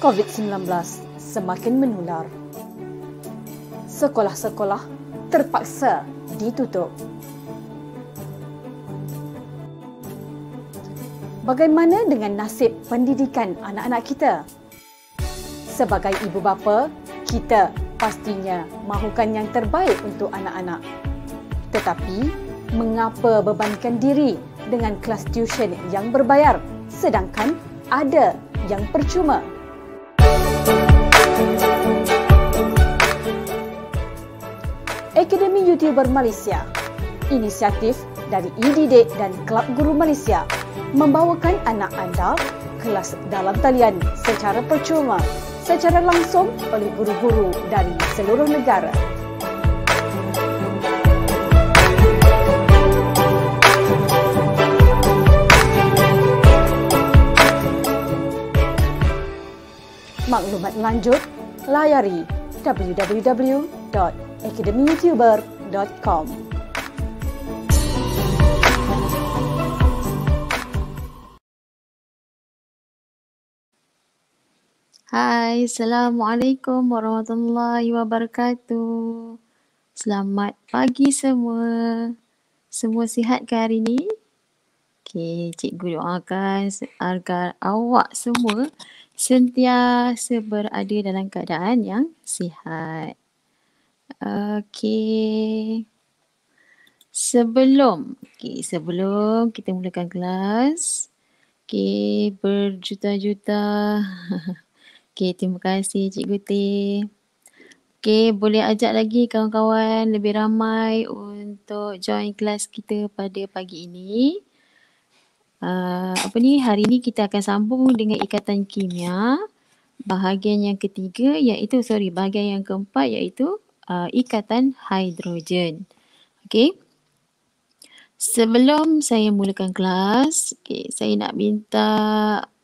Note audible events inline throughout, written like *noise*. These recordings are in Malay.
COVID-19 semakin menular. Sekolah-sekolah terpaksa ditutup. Bagaimana dengan nasib pendidikan anak-anak kita? Sebagai ibu bapa, kita pastinya mahukan yang terbaik untuk anak-anak. Tetapi, mengapa bebankan diri dengan kelas tuition yang berbayar sedangkan ada yang percuma? Akademi YouTuber Malaysia. Inisiatif dari IDD e dan Kelab Guru Malaysia membawakan anak anda kelas dalam talian secara percuma secara langsung oleh guru-guru dari seluruh negara. Maklumat lanjut, layari www.akademiyoutuber.com www.academyyoutuber.com Hai, Assalamualaikum Warahmatullahi Wabarakatuh Selamat pagi semua Semua sihat ke hari ni? Okay, cikgu doakan agar awak semua sentiasa berada dalam keadaan yang sihat. Okay, Sebelum, okay sebelum kita mulakan kelas, okay berjuta-juta. *laughs* okay terima kasih Cik Guti, okay boleh ajak lagi kawan-kawan lebih ramai untuk join kelas kita pada pagi ini. Uh, apa ni, hari ni kita akan sambung dengan ikatan kimia. Bahagian yang ketiga iaitu, sorry, bahagian yang keempat iaitu uh, ikatan hidrogen. Okey. Sebelum saya mulakan kelas, okay, saya nak minta,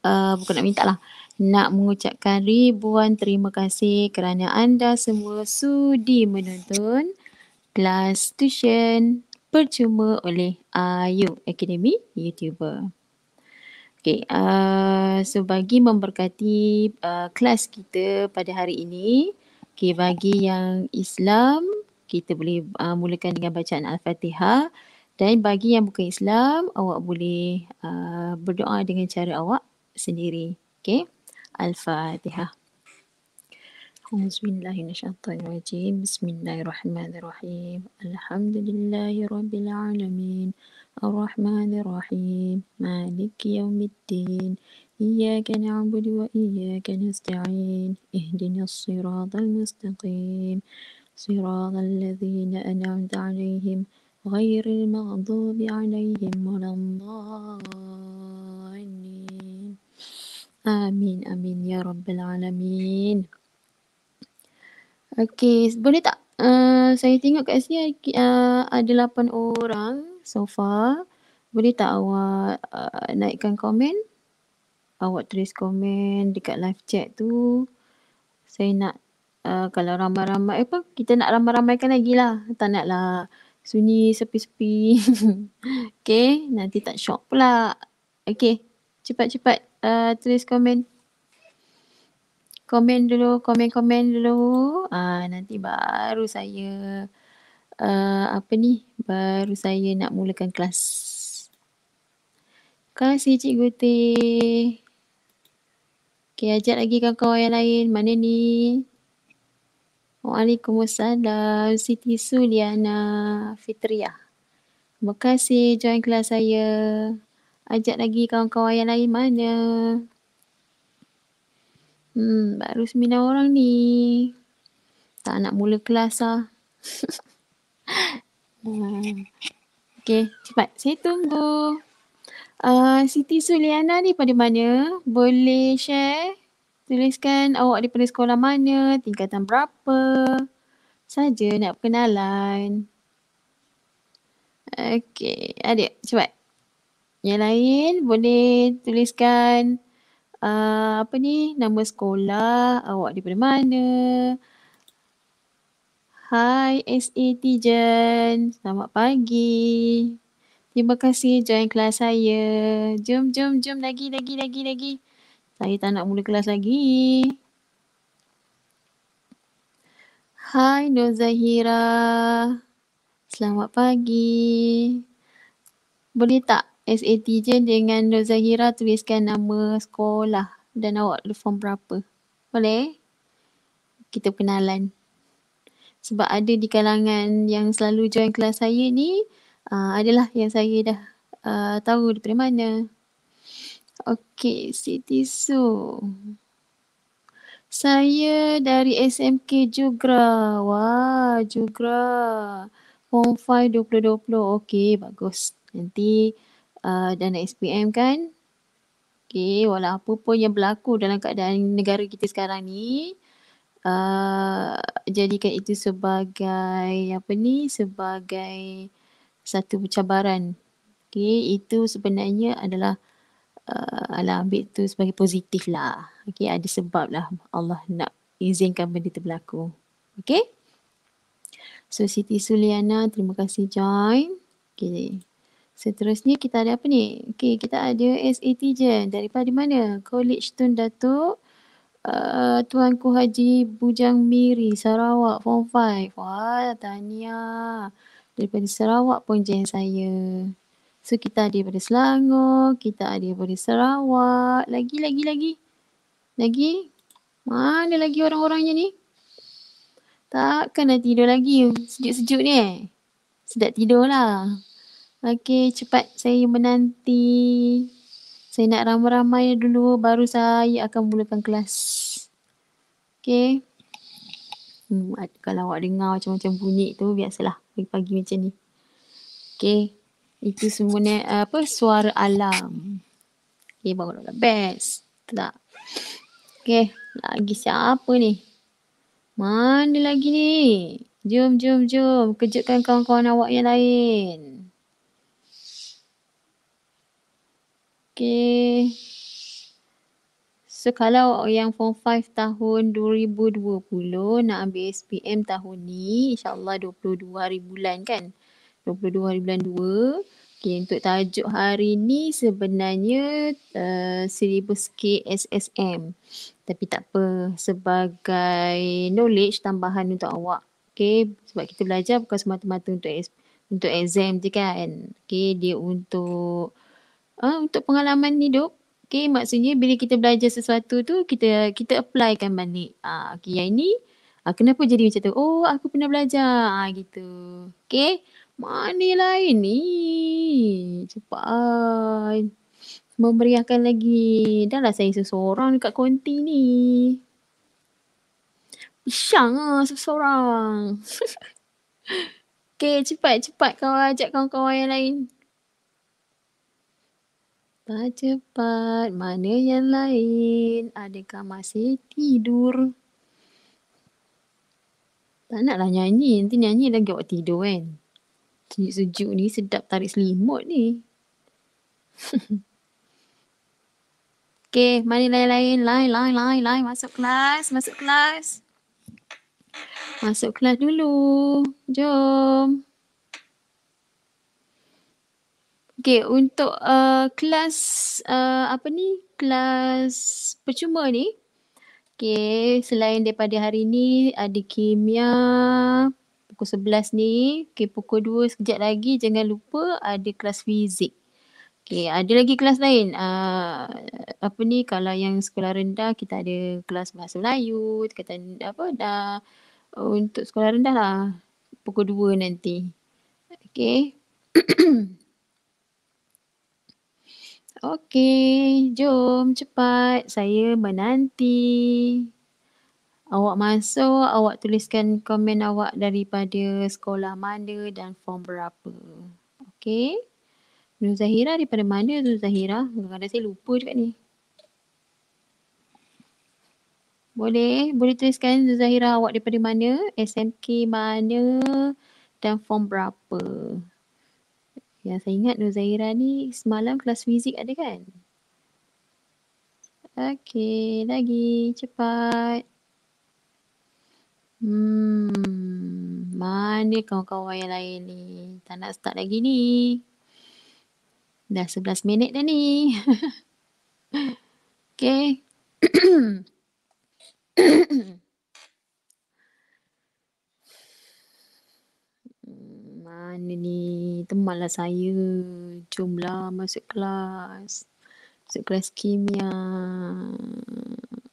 uh, bukan nak minta lah, nak mengucapkan ribuan terima kasih kerana anda semua sudi menonton kelas tuition percuma oleh Ayu Academy YouTuber. Okay, uh, so bagi memberkati uh, kelas kita pada hari ini, Okey bagi yang Islam kita boleh uh, mulakan dengan bacaan Al-Fatihah dan bagi yang bukan Islam awak boleh uh, berdoa dengan cara awak sendiri. Okay, Al-Fatihah. Bismillah Bismillahirrahmanirrahim. Alhamdulillahirabbil alamin. Ar-Rahmanir Maliki yaumiddin. إياك نعبد وإياك نستعين اهدنا الصراط المستقيم صراط الذين أنعمت عليهم غير المغضوب عليهم ولا الضالين آمين آمين يا رب العالمين Okay, boleh tak? Uh, saya tengok kat sini uh, ada 8 eh, orang so far. Boleh tak awak uh, naikkan komen? awak tulis komen dekat live chat tu saya nak uh, kalau ramai-ramai apa kita nak ramai-ramaikan lagi lah tak nak lah sunyi sepi-sepi *laughs* okay nanti tak shock pula okay cepat-cepat uh, tulis komen komen dulu komen-komen dulu ah uh, nanti baru saya uh, apa ni baru saya nak mulakan kelas Terima kasih Cikgu Teh. Okay, ajak lagi kawan-kawan yang lain. Mana ni? Waalaikumsalam. Siti Suliana Fitria. Terima kasih join kelas saya. Ajak lagi kawan-kawan yang lain. Mana? Hmm, baru sembilan orang ni. Tak nak mula kelas lah. *laughs* Hmm. okay, cepat. Saya tunggu. Ah, Siti Suliana ni pada mana? Boleh share? Tuliskan awak daripada sekolah mana, tingkatan berapa? Saja nak perkenalan. Okey, ada. cepat. Yang lain boleh tuliskan uh, apa ni nama sekolah, awak daripada mana. Hai SAT Jen, selamat pagi. Terima kasih join kelas saya. Jom, jom, jom. Lagi, lagi, lagi, lagi. Saya tak nak mula kelas lagi. Hai Nur Zahira. Selamat pagi. Boleh tak SAT je dengan Nur Zahira tuliskan nama sekolah dan awak telefon berapa? Boleh? Kita kenalan. Sebab ada di kalangan yang selalu join kelas saya ni, uh, adalah yang saya dah uh, tahu daripada mana. Okey, Siti Su. Saya dari SMK Jugra. Wah, Jugra. Form 5 2020. Okey, bagus. Nanti uh, ah, dan SPM kan. Okey, walau apa pun yang berlaku dalam keadaan negara kita sekarang ni, uh, jadikan itu sebagai apa ni? Sebagai satu cabaran. Okay, itu sebenarnya adalah uh, ala ambil tu sebagai positif lah. Okay, ada sebab lah Allah nak izinkan benda tu berlaku. Okay. So Siti Suliana, terima kasih join. Okay. Seterusnya kita ada apa ni? Okay, kita ada SAT je. Daripada mana? College Tun Datuk. Uh, Tuanku Haji Bujang Miri, Sarawak, Form 5. Wah, tahniah daripada Sarawak pun jen saya. So kita ada daripada Selangor, kita ada daripada Sarawak. Lagi, lagi, lagi. Lagi? Mana lagi orang-orangnya ni? Takkan dah tidur lagi. Sejuk-sejuk ni eh. Sedap tidur lah. Okay, cepat saya menanti. Saya nak ramai-ramai dulu baru saya akan mulakan kelas. Okay. Hmm, kalau awak dengar macam-macam bunyi tu biasalah pagi-pagi macam ni. Okay. Itu semua ni apa suara alam. Okay, bawa dah best. Tak. Okay, lagi siapa ni? Mana lagi ni? Jom, jom, jom. Kejutkan kawan-kawan awak yang lain. Okay. So kalau yang form 5 tahun 2020 nak ambil SPM tahun ni insyaAllah 22 hari bulan kan. 22 hari bulan 2. Okay untuk tajuk hari ni sebenarnya uh, eh, syllabus KSSM. Tapi tak apa sebagai knowledge tambahan untuk awak. Okay sebab kita belajar bukan semata-mata untuk untuk exam je kan. Okay dia untuk uh, untuk pengalaman hidup. Okay, maksudnya bila kita belajar sesuatu tu, kita kita applykan balik. Ah, okay, yang ini ah, kenapa jadi macam tu? Oh, aku pernah belajar. Ah, gitu. Okay, mana lain ni? Cepat. memberiakan lagi. Dah lah saya seseorang dekat konti ni. Pisang lah seseorang. *laughs* okay, cepat-cepat kau ajak kawan-kawan yang lain. Tak cepat. Mana yang lain? Adakah masih tidur? Tak naklah nyanyi. Nanti nyanyi lagi awak tidur kan. Sejuk-sejuk ni sedap tarik selimut ni. *laughs* okay, mana yang lain? Lain, lain, lain, lain. Masuk kelas, masuk kelas. Masuk kelas dulu. Jom. Okay, untuk uh, kelas uh, apa ni? Kelas percuma ni. Okay, selain daripada hari ni ada kimia pukul sebelas ni. Okay, pukul dua sekejap lagi jangan lupa ada kelas fizik. Okay, ada lagi kelas lain. Uh, apa ni kalau yang sekolah rendah kita ada kelas bahasa Melayu, kata apa dah untuk sekolah rendah lah pukul dua nanti. Okay. *clears throat* Okey, jom cepat. Saya menanti. Awak masuk, awak tuliskan komen awak daripada sekolah mana dan form berapa. Okey. Nur Zahira daripada mana Nur Zahira? Kadang-kadang saya lupa juga ni. Boleh, boleh tuliskan Nur Zahira awak daripada mana, SMK mana dan form berapa. Yang saya ingat Nur Zahira ni semalam kelas fizik ada kan? Okay, lagi cepat. Hmm, mana kawan-kawan yang lain ni? Tak nak start lagi ni. Dah 11 minit dah ni. *laughs* okay. *clears throat* mana ni temanlah saya jumlah masuk kelas masuk kelas kimia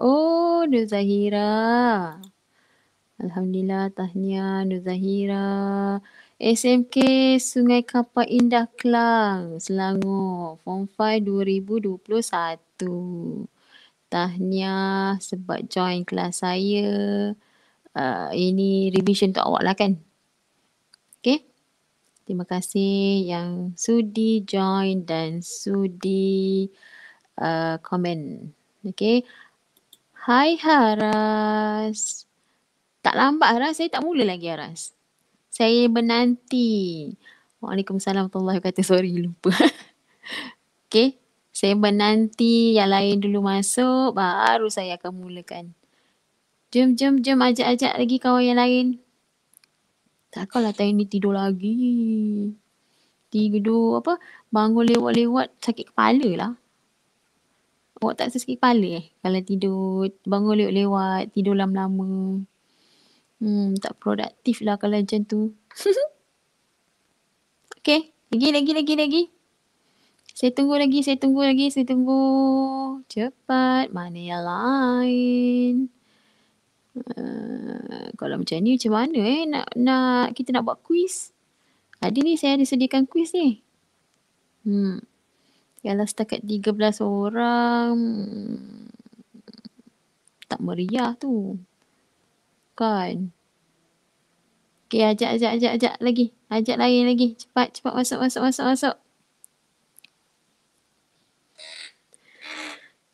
oh Nur Zahira Alhamdulillah tahniah Nur Zahira SMK Sungai Kapau Indah Klang, Selangor Form 5 2021 Tahniah sebab join kelas saya Uh, ini revision untuk awak lah kan Terima kasih yang sudi join dan sudi uh, komen. Okay. Hai Haras. Tak lambat Haras. Saya tak mula lagi Haras. Saya menanti. Waalaikumsalam warahmatullahi wabarakatuh. Sorry lupa. *laughs* okay. Saya menanti yang lain dulu masuk. Baru saya akan mulakan. Jom, jom, jom. Ajak-ajak lagi kawan yang lain. Takkanlah tak ini tidur lagi. Tidur apa? Bangun lewat-lewat sakit kepala lah. Awak tak sakit kepala eh? Kalau tidur, bangun lewat-lewat, tidur lama-lama. Hmm, tak produktif lah kalau macam tu. *laughs* okay, lagi, lagi, lagi, lagi. Saya tunggu lagi, saya tunggu lagi, saya tunggu. Cepat, mana yang lain? Eh, kalau macam ni macam mana eh nak nak kita nak buat kuis? Adi ni saya ada sediakan kuis ni. Hmm. Kalau setakat 13 orang hmm, tak meriah tu. Kan? Okay, ajak, ajak, ajak, ajak lagi. Ajak lain lagi. Cepat, cepat masuk, masuk, masuk, masuk.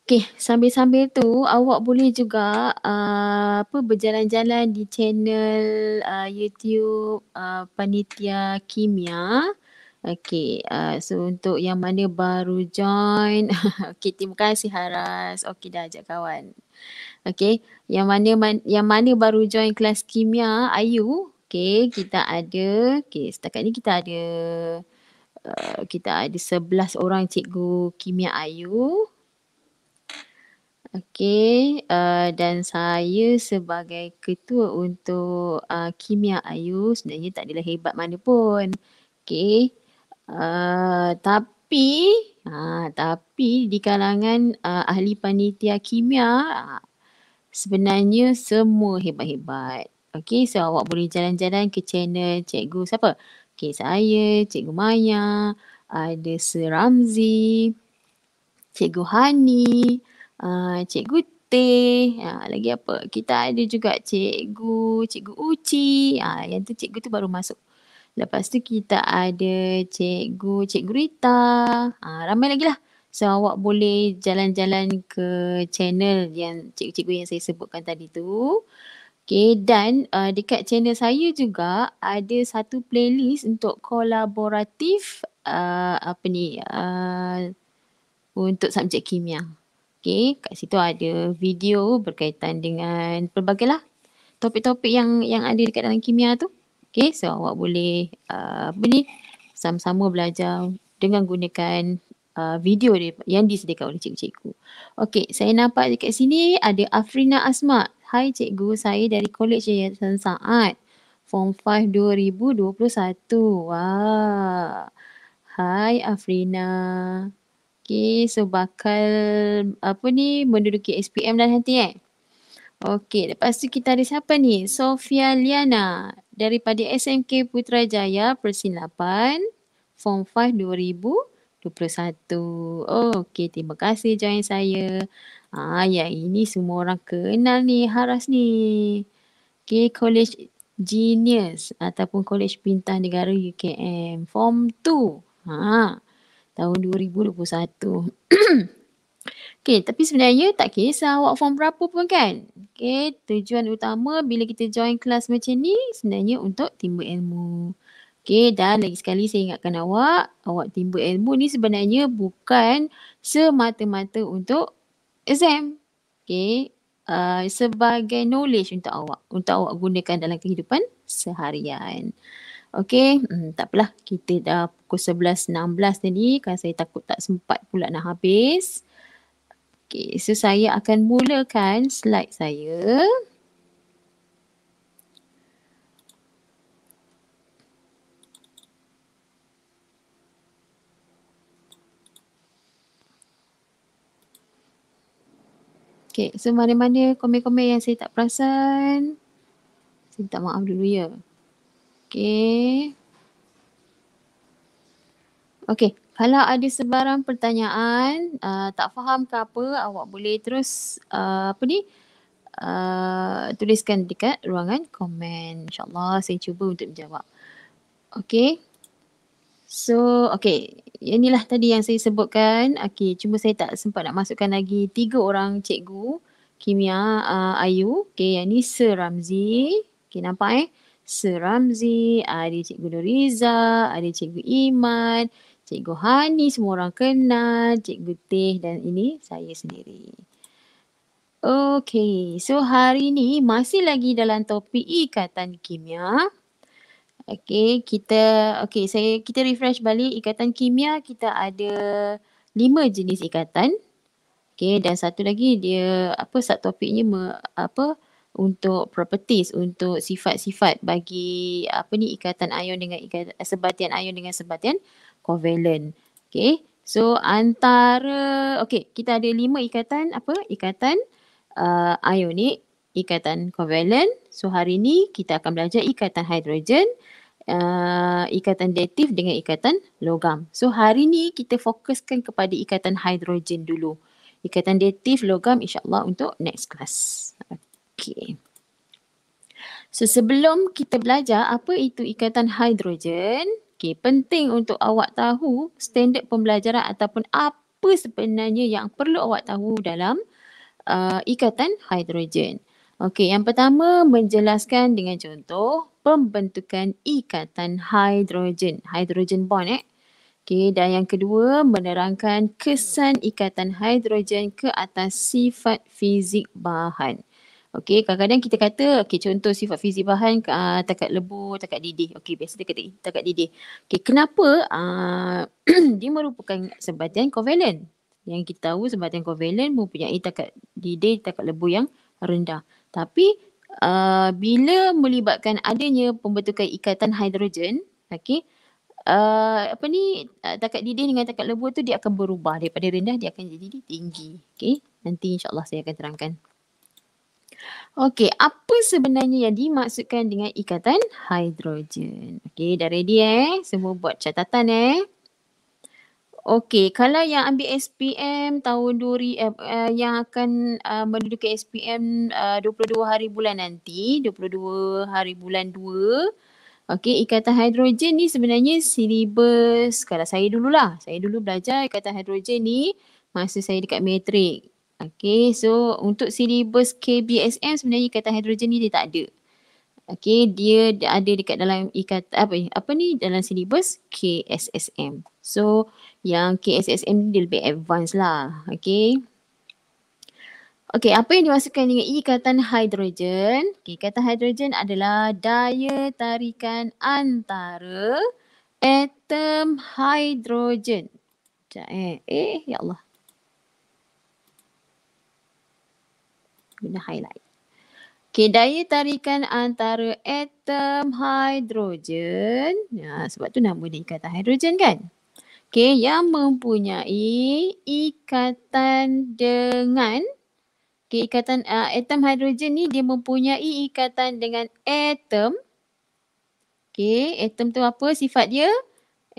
Okay, sambil-sambil tu awak boleh juga uh, apa berjalan-jalan di channel uh, YouTube uh, Panitia Kimia. Okay, uh, so untuk yang mana baru join, *laughs* okay terima kasih Haras. Okay dah ajak kawan. Okay, yang mana man, yang mana baru join kelas kimia, Ayu. Okay, kita ada, okay setakat ni kita ada uh, kita ada sebelas orang cikgu kimia Ayu. Okey, uh, eh, dan saya sebagai ketua untuk uh, kimia Ayu sebenarnya tak adalah hebat mana pun. Okey, uh, eh, tapi uh, tapi di kalangan uh, ahli panitia kimia uh, sebenarnya semua hebat-hebat. Okey, so awak boleh jalan-jalan ke channel cikgu siapa? Okey, saya, cikgu Maya, ada Sir Ramzi, cikgu Hani, Ah, cikgu Teh, ha, lagi apa, kita ada juga cikgu, cikgu Uci, ha, yang tu cikgu tu baru masuk. Lepas tu kita ada cikgu, cikgu Rita, ha, ramai lagi lah. So awak boleh jalan-jalan ke channel yang cikgu-cikgu yang saya sebutkan tadi tu. Okay dan uh, dekat channel saya juga ada satu playlist untuk kolaboratif uh, apa ni uh, untuk subjek kimia. Okay, kat situ ada video berkaitan dengan pelbagai lah topik-topik yang yang ada dekat dalam kimia tu. Okay, so awak boleh uh, apa ni, sama-sama belajar dengan gunakan uh, video dia yang disediakan oleh cikgu-cikgu. Okay, saya nampak dekat sini ada Afrina Asma. Hai cikgu, saya dari Kolej Yayasan Saat. Form 5 2021. Wah. Hai Afrina. Okay, so bakal apa ni menduduki SPM dan nanti eh. Okay, lepas tu kita ada siapa ni? Sofia Liana daripada SMK Putrajaya Persin 8 Form 5 2021. Oh, okay, terima kasih join saya. Ah, ya ini semua orang kenal ni, Haras ni. Okay, College Genius ataupun College Pintar Negara UKM Form 2. Haa tahun 2021. *clears throat* okay, tapi sebenarnya tak kisah awak form berapa pun kan. Okay, tujuan utama bila kita join kelas macam ni sebenarnya untuk timba ilmu. Okay, dan lagi sekali saya ingatkan awak, awak timba ilmu ni sebenarnya bukan semata-mata untuk exam. Okay, Uh, sebagai knowledge untuk awak untuk awak gunakan dalam kehidupan seharian. Okay, hmm, tak takpelah. Kita dah pukul 11.16 tadi. Kan saya takut tak sempat pula nak habis. Okay, so saya akan mulakan slide saya. Okay, so mana-mana komen-komen yang saya tak perasan. Saya minta maaf dulu ya. Okay. Okay. Kalau ada sebarang pertanyaan, uh, tak faham ke apa, awak boleh terus uh, apa ni? Uh, tuliskan dekat ruangan komen. InsyaAllah saya cuba untuk menjawab. Okay. So, okay. Yang inilah tadi yang saya sebutkan. Okay, cuma saya tak sempat nak masukkan lagi tiga orang cikgu kimia uh, Ayu. Okay, yang ni Sir Ramzi. Okay, nampak eh? Sir Ramzi, ada Cikgu Nuriza, ada Cikgu Iman, Cikgu Hani semua orang kenal, Cikgu Teh dan ini saya sendiri. Okay, so hari ni masih lagi dalam topik ikatan kimia. Okay, kita okay saya kita refresh balik ikatan kimia kita ada lima jenis ikatan. Okay, dan satu lagi dia apa satu topiknya apa uh, untuk properties untuk sifat-sifat bagi apa ni ikatan ion dengan ikatan sebatian ion dengan sebatian covalent okey so antara okey kita ada lima ikatan apa ikatan uh, ionik ikatan covalent so hari ni kita akan belajar ikatan hidrogen uh, ikatan datif dengan ikatan logam so hari ni kita fokuskan kepada ikatan hidrogen dulu ikatan datif logam insyaallah untuk next class Okey. So sebelum kita belajar apa itu ikatan hidrogen, okey penting untuk awak tahu standard pembelajaran ataupun apa sebenarnya yang perlu awak tahu dalam uh, ikatan hidrogen. Okey, yang pertama menjelaskan dengan contoh pembentukan ikatan hidrogen, hidrogen bond eh. Okey, dan yang kedua menerangkan kesan ikatan hidrogen ke atas sifat fizik bahan. Okay, kadang-kadang kita kata, okay contoh sifat fizik bahan uh, takat lebur, takat didih. Okay, biasa dia kata takat didih. Okay, kenapa uh, *clears throat* dia merupakan sebatian kovalen? Yang kita tahu sebatian kovalen mempunyai takat didih, takat lebur yang rendah. Tapi uh, bila melibatkan adanya pembentukan ikatan hidrogen, okay, uh, apa ni, takat didih dengan takat lebur tu dia akan berubah daripada rendah, dia akan jadi tinggi. Okay, nanti insyaAllah saya akan terangkan. Okey, apa sebenarnya yang dimaksudkan dengan ikatan hidrogen? Okey, dah ready eh? Semua buat catatan eh? Okey, kalau yang ambil SPM tahun 2 uh, eh, eh, yang akan uh, menduduki SPM uh, 22 hari bulan nanti, 22 hari bulan 2. Okey, ikatan hidrogen ni sebenarnya silibus kalau saya dululah. Saya dulu belajar ikatan hidrogen ni masa saya dekat matrik. Okay, so untuk silibus KBSM sebenarnya ikatan hidrogen ni dia tak ada. Okay, dia ada dekat dalam ikatan apa ni? Apa ni dalam silibus KSSM. So yang KSSM ni dia lebih advance lah. Okay. Okay, apa yang dimasukkan dengan ikatan hidrogen? Okay, ikatan hidrogen adalah daya tarikan antara atom hidrogen. Sekejap eh. Eh, ya Allah. guna highlight. Okay, daya tarikan antara atom hidrogen. Ya, ha, sebab tu nama dia ikatan hidrogen kan? Okay, yang mempunyai ikatan dengan okay, ikatan uh, atom hidrogen ni dia mempunyai ikatan dengan atom. Okay, atom tu apa sifat dia?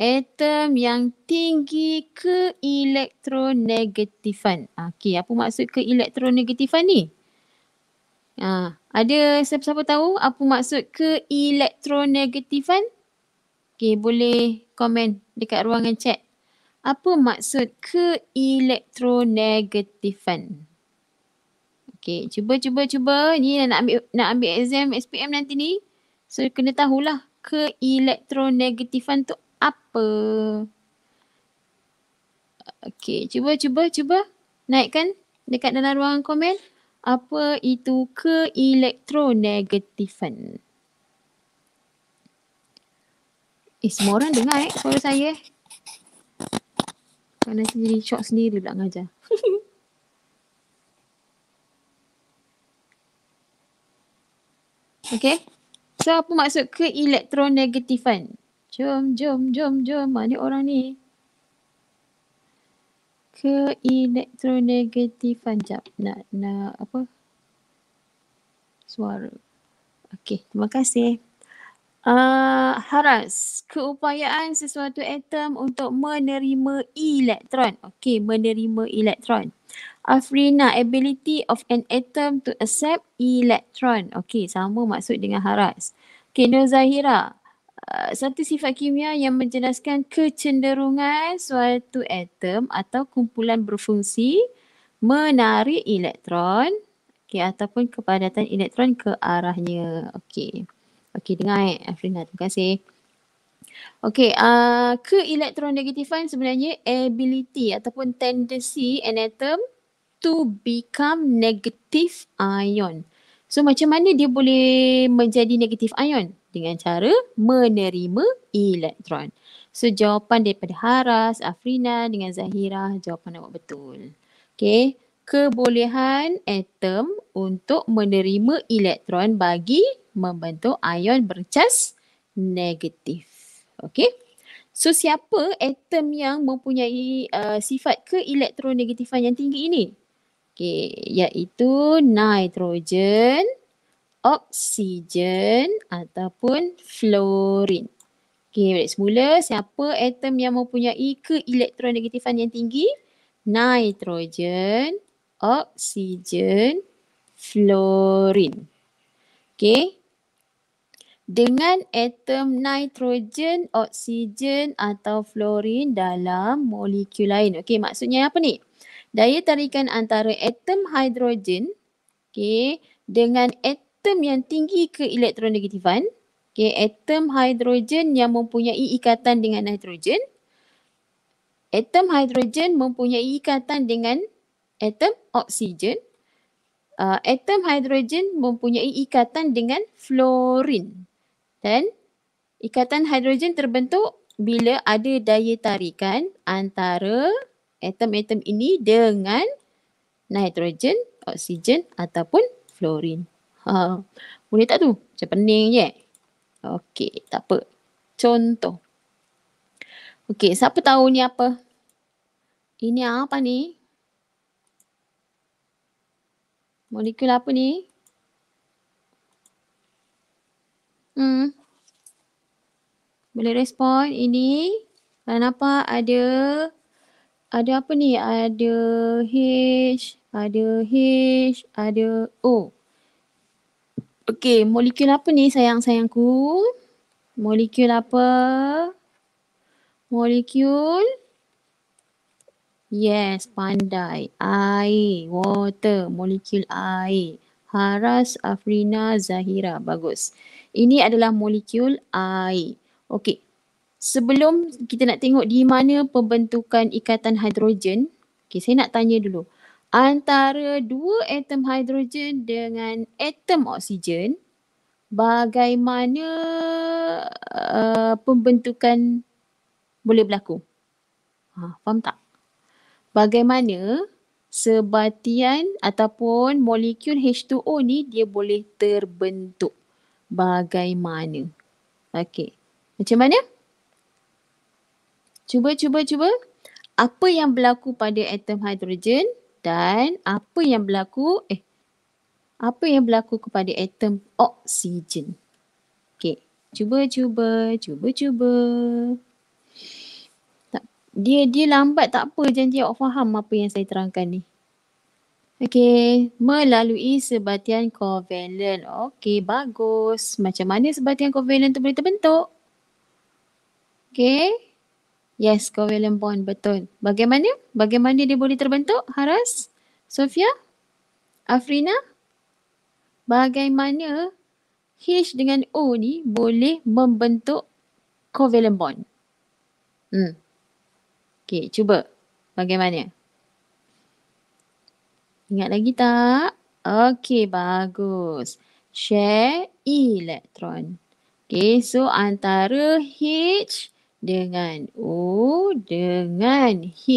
Atom yang tinggi keelektronegatifan. Ah, okay, apa maksud keelektronegatifan ni? Ha. Ada siapa-siapa tahu apa maksud keelektronegatifan? Okay boleh komen dekat ruangan chat. Apa maksud keelektronegatifan? Okay cuba cuba cuba ni nak ambil nak ambil exam SPM nanti ni. So kena tahulah keelektronegatifan tu apa. Okay cuba cuba cuba naikkan dekat dalam ruangan komen apa itu keelektronegatifan? Eh, semua orang dengar eh suara saya. Mana saya jadi shock sendiri pula ngajar. *laughs* okay. So, apa maksud keelektronegatifan? Jom, jom, jom, jom. Mana orang ni? ke elektronegatifan jap nak nak apa suara okey terima kasih uh, haras keupayaan sesuatu atom untuk menerima elektron okey menerima elektron Afrina, ability of an atom to accept electron. okey sama maksud dengan haras. Okay, Nur Zahira, Uh, satu sifat kimia yang menjelaskan kecenderungan suatu atom atau kumpulan berfungsi menarik elektron okay, ataupun kepadatan elektron ke arahnya. Okey. Okey, dengar eh Afrina, terima kasih. Okey, uh, ke elektron negatifan sebenarnya ability ataupun tendency an atom to become negative ion. So macam mana dia boleh menjadi negative ion? dengan cara menerima elektron. So jawapan daripada Haras, Afrina dengan Zahira jawapan awak betul. Okay. Kebolehan atom untuk menerima elektron bagi membentuk ion bercas negatif. Okay. So siapa atom yang mempunyai uh, sifat keelektronegatifan yang tinggi ini? Okay, iaitu nitrogen, oksigen ataupun fluorin. Okey, balik semula. Siapa atom yang mempunyai keelektron negatifan yang tinggi? Nitrogen, oksigen, fluorin. Okey. Dengan atom nitrogen, oksigen atau fluorin dalam molekul lain. Okey, maksudnya apa ni? Daya tarikan antara atom hidrogen okay, dengan atom atom yang tinggi ke elektronegatifan. Okay, atom hidrogen yang mempunyai ikatan dengan nitrogen, Atom hidrogen mempunyai ikatan dengan atom oksigen. Uh, atom hidrogen mempunyai ikatan dengan fluorin. Dan ikatan hidrogen terbentuk bila ada daya tarikan antara atom-atom ini dengan nitrogen, oksigen ataupun fluorin. Ha. boleh tak tu? Macam pening je. Okey, tak apa. Contoh. Okey, siapa tahu ni apa? Ini apa ni? Molekul apa ni? Hmm. Boleh respon ini. Kenapa ada ada apa ni? Ada H, ada H, ada O. Okey, molekul apa ni sayang-sayangku? Molekul apa? Molekul? Yes, pandai. Air, water, molekul air. Haras, Afrina, Zahira. Bagus. Ini adalah molekul air. Okey. Sebelum kita nak tengok di mana pembentukan ikatan hidrogen, okay, saya nak tanya dulu antara dua atom hidrogen dengan atom oksigen bagaimana uh, pembentukan boleh berlaku? Ha, faham tak? Bagaimana sebatian ataupun molekul H2O ni dia boleh terbentuk? Bagaimana? Okey. Macam mana? Cuba, cuba, cuba. Apa yang berlaku pada atom hidrogen? dan apa yang berlaku eh apa yang berlaku kepada atom oksigen. Okey, cuba cuba cuba cuba. Tak, dia dia lambat tak apa janji awak faham apa yang saya terangkan ni. Okey, melalui sebatian kovalen. Okey, bagus. Macam mana sebatian kovalen tu boleh terbentuk? Okey. Yes, covalent bond betul. Bagaimana? Bagaimana dia boleh terbentuk? Haras? Sofia? Afrina? Bagaimana H dengan O ni boleh membentuk covalent bond? Hmm. Okay, cuba. Bagaimana? Ingat lagi tak? Okay, bagus. Share elektron. Okay, so antara H dengan U, dengan H.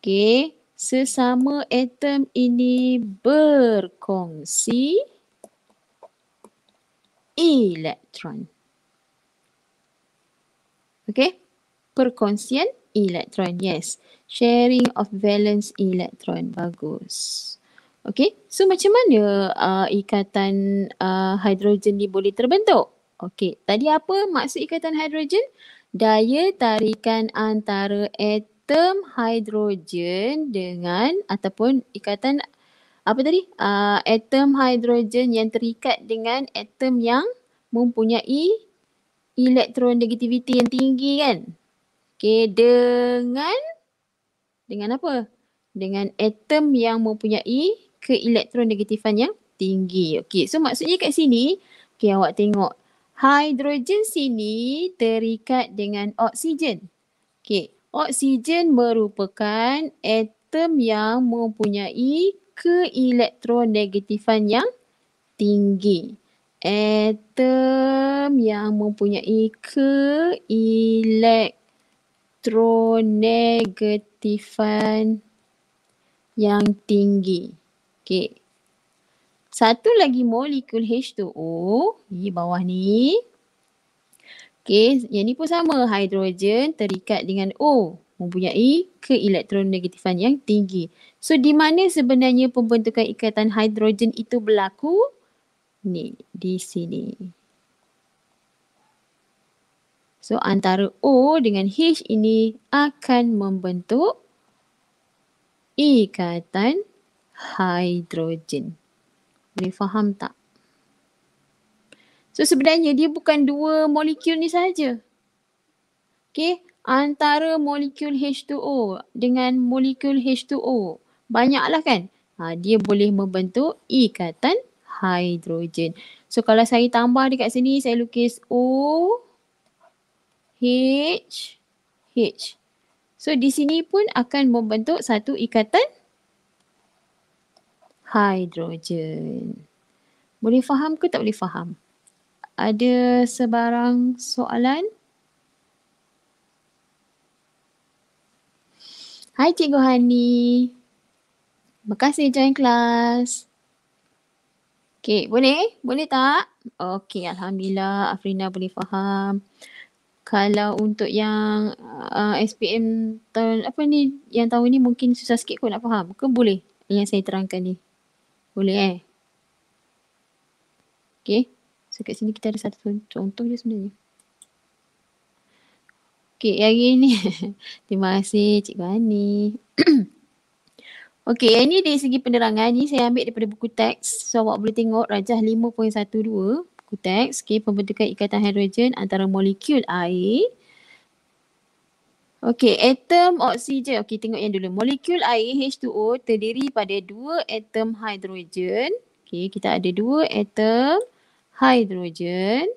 Okey, sesama atom ini berkongsi elektron. Okey, perkongsian elektron. Yes, sharing of valence elektron. Bagus. Okey, so macam mana uh, ikatan uh, hidrogen ni boleh terbentuk? Okey, tadi apa maksud ikatan hidrogen? Daya tarikan antara atom hidrogen dengan ataupun ikatan apa tadi? Uh, atom hidrogen yang terikat dengan atom yang mempunyai elektron negativiti yang tinggi kan? Okey, dengan dengan apa? Dengan atom yang mempunyai keelektron negatifan yang tinggi. Okey, so maksudnya kat sini, okey awak tengok Hidrogen sini terikat dengan oksigen. Okey, oksigen merupakan atom yang mempunyai keelektronegatifan yang tinggi. Atom yang mempunyai keelektronegatifan yang tinggi. Okey satu lagi molekul H2O di bawah ni. Okey, yang ni pun sama. Hidrogen terikat dengan O mempunyai keelektron negatifan yang tinggi. So di mana sebenarnya pembentukan ikatan hidrogen itu berlaku? Ni, di sini. So antara O dengan H ini akan membentuk ikatan hidrogen. Boleh faham tak? So sebenarnya dia bukan dua molekul ni saja. Okay, antara molekul H2O dengan molekul H2O. Banyaklah kan? Ha, dia boleh membentuk ikatan hidrogen. So kalau saya tambah dekat sini, saya lukis O, H, H. So di sini pun akan membentuk satu ikatan Hydrogen, Boleh faham ke tak boleh faham? Ada sebarang soalan? Hai Cikgu Hani. Terima kasih join kelas. Okay, boleh? Boleh tak? Okay, Alhamdulillah Afrina boleh faham. Kalau untuk yang uh, SPM tahun apa ni, yang tahun ni mungkin susah sikit kau nak faham. Ke boleh yang saya terangkan ni? Boleh eh? Okay. So kat sini kita ada satu contoh je sebenarnya. Okay, yang ini. *laughs* Terima kasih Cikgu Ani. *coughs* okay, yang ini dari segi penerangan ni saya ambil daripada buku teks. So awak boleh tengok rajah 5.12 buku teks. Okay, pembentukan ikatan hidrogen antara molekul air Okey, atom oksigen. Okey, tengok yang dulu. Molekul air H2O terdiri pada dua atom hidrogen. Okey, kita ada dua atom hidrogen.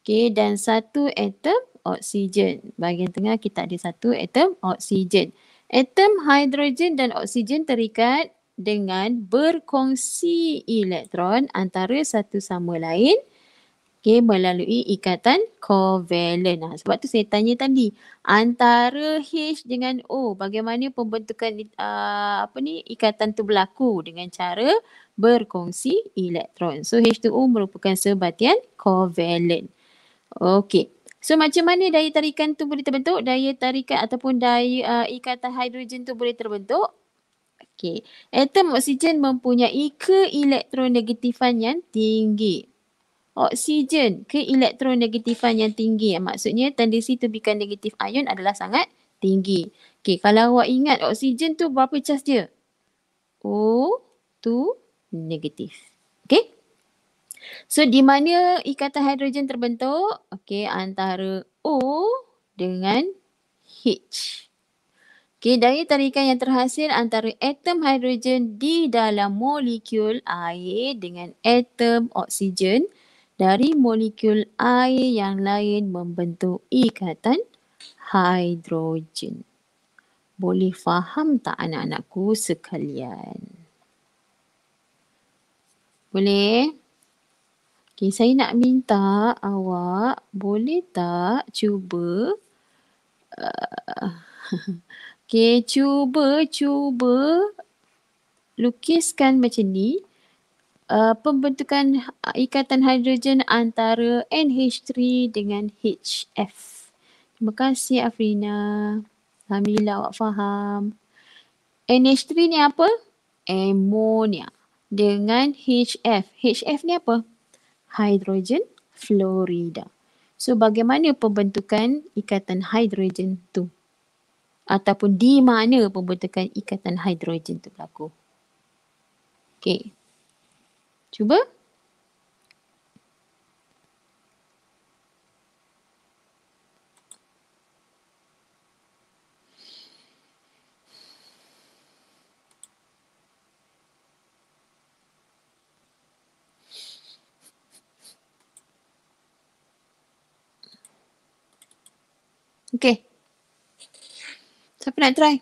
Okey, dan satu atom oksigen. Bahagian tengah kita ada satu atom oksigen. Atom hidrogen dan oksigen terikat dengan berkongsi elektron antara satu sama lain okay, melalui ikatan kovalen. Nah, sebab tu saya tanya tadi, antara H dengan O, bagaimana pembentukan uh, apa ni ikatan tu berlaku dengan cara berkongsi elektron. So H2O merupakan sebatian kovalen. Okey. So macam mana daya tarikan tu boleh terbentuk? Daya tarikan ataupun daya uh, ikatan hidrogen tu boleh terbentuk? Okey. Atom oksigen mempunyai keelektronegatifan yang tinggi oksigen ke elektron elektronegatifan yang tinggi. Maksudnya tendensi to become negatif ion adalah sangat tinggi. Okay, kalau awak ingat oksigen tu berapa cas dia? O, 2, negatif. Okay. So di mana ikatan hidrogen terbentuk? Okay, antara O dengan H. Okay, dari tarikan yang terhasil antara atom hidrogen di dalam molekul air dengan atom oksigen, dari molekul air yang lain membentuk ikatan hidrogen. Boleh faham tak anak-anakku sekalian? Boleh? Okay, saya nak minta awak boleh tak cuba uh, *laughs* Okay, cuba-cuba lukiskan macam ni uh, pembentukan ikatan hidrogen antara NH3 dengan HF. Terima kasih Afrina. Alhamdulillah awak faham. NH3 ni apa? Ammonia. Dengan HF. HF ni apa? Hydrogen fluorida. So bagaimana pembentukan ikatan hidrogen tu? Ataupun di mana pembentukan ikatan hidrogen tu berlaku? Okay, Cuba. Okay. Siapa nak try?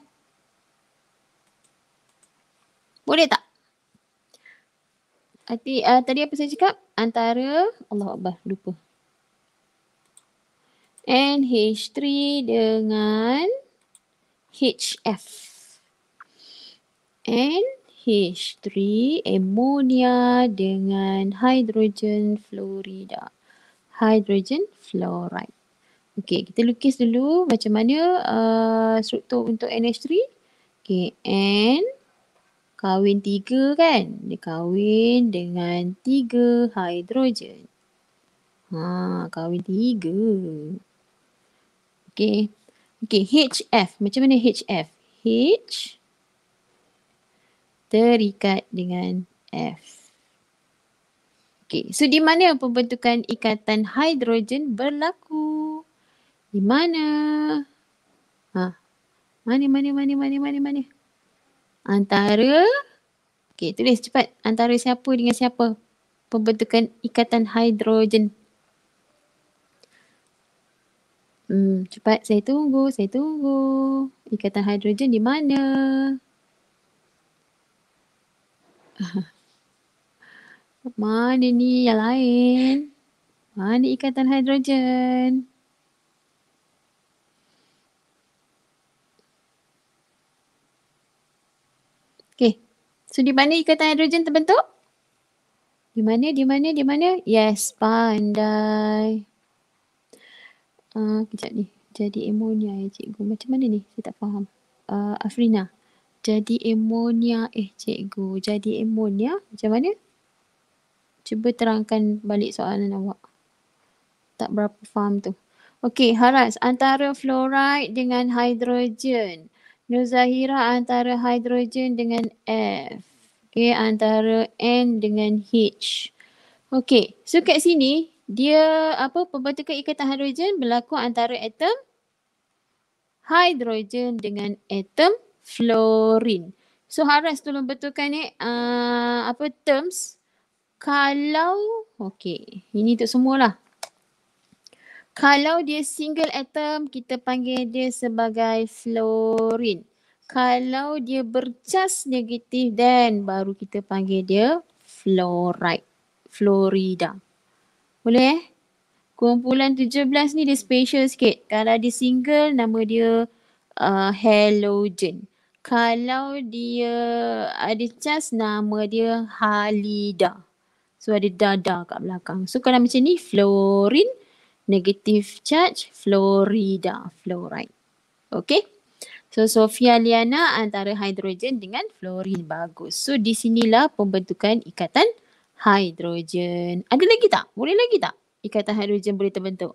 Boleh tak? Hati, uh, tadi apa saya cakap? Antara, Allah Akbar, lupa. NH3 dengan HF. NH3 ammonia dengan hydrogen fluorida. Hydrogen fluoride. Okey, kita lukis dulu macam mana uh, struktur untuk NH3. Okey, N kahwin tiga kan. Dia kahwin dengan tiga hidrogen. Ha, kahwin tiga. Okay. Okay, HF. Macam mana HF? H terikat dengan F. Okay, so di mana pembentukan ikatan hidrogen berlaku? Di mana? Ha. Mana, mana, mana, mana, mana, mana? antara okey tulis cepat antara siapa dengan siapa pembentukan ikatan hidrogen hmm cepat saya tunggu saya tunggu ikatan hidrogen di mana *laughs* mana ni yang lain mana ikatan hidrogen So di mana ikatan hidrogen terbentuk? Di mana, di mana, di mana? Yes, pandai. Uh, kejap ni. Jadi ammonia, ya cikgu. Macam mana ni? Saya tak faham. Uh, Afrina. Jadi ammonia, eh cikgu. Jadi ammonia, macam mana? Cuba terangkan balik soalan awak. Tak berapa faham tu. Okay, Haras. Antara fluoride dengan hidrogen zahira antara hidrogen dengan F. Okay, antara N dengan H. Okay, so kat sini dia apa pembentukan ikatan hidrogen berlaku antara atom hidrogen dengan atom fluorin. So Haras tolong betulkan ni eh, uh, apa terms kalau okay ini untuk semualah kalau dia single atom, kita panggil dia sebagai fluorin. Kalau dia bercas negatif, then baru kita panggil dia fluoride. Florida. Boleh eh? Kumpulan 17 ni dia special sikit. Kalau dia single, nama dia uh, halogen. Kalau dia ada cas, nama dia halida. So ada dada kat belakang. So kalau macam ni, fluorine negative charge Florida, fluoride. Okay. So Sofia Liana antara hidrogen dengan fluorin bagus. So di sinilah pembentukan ikatan hidrogen. Ada lagi tak? Boleh lagi tak? Ikatan hidrogen boleh terbentuk.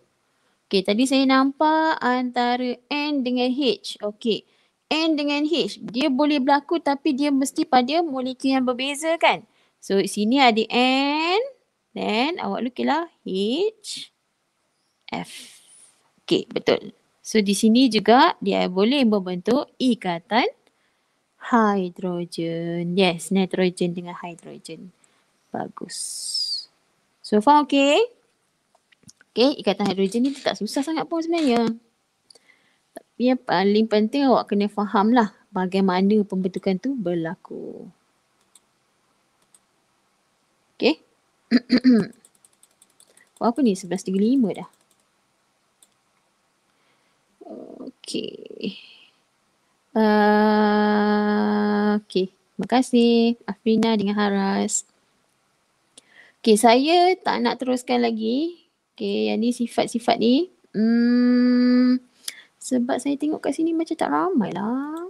Okay, tadi saya nampak antara N dengan H. Okay, N dengan H. Dia boleh berlaku tapi dia mesti pada molekul yang berbeza kan? So sini ada N. Then awak lukilah H. F. Okey, betul. So di sini juga dia boleh membentuk ikatan hidrogen. Yes, nitrogen dengan hidrogen. Bagus. So far okey. Okey, ikatan hidrogen ni tak susah sangat pun sebenarnya. Tapi yang paling penting awak kena faham lah bagaimana pembentukan tu berlaku. Okey. Kau *coughs* apa ni? 11.35 dah. Okay. Uh, okay. Terima kasih Afina dengan Haras. Okay, saya tak nak teruskan lagi. Okay, yang ni sifat-sifat ni. Hmm, sebab saya tengok kat sini macam tak ramai lah.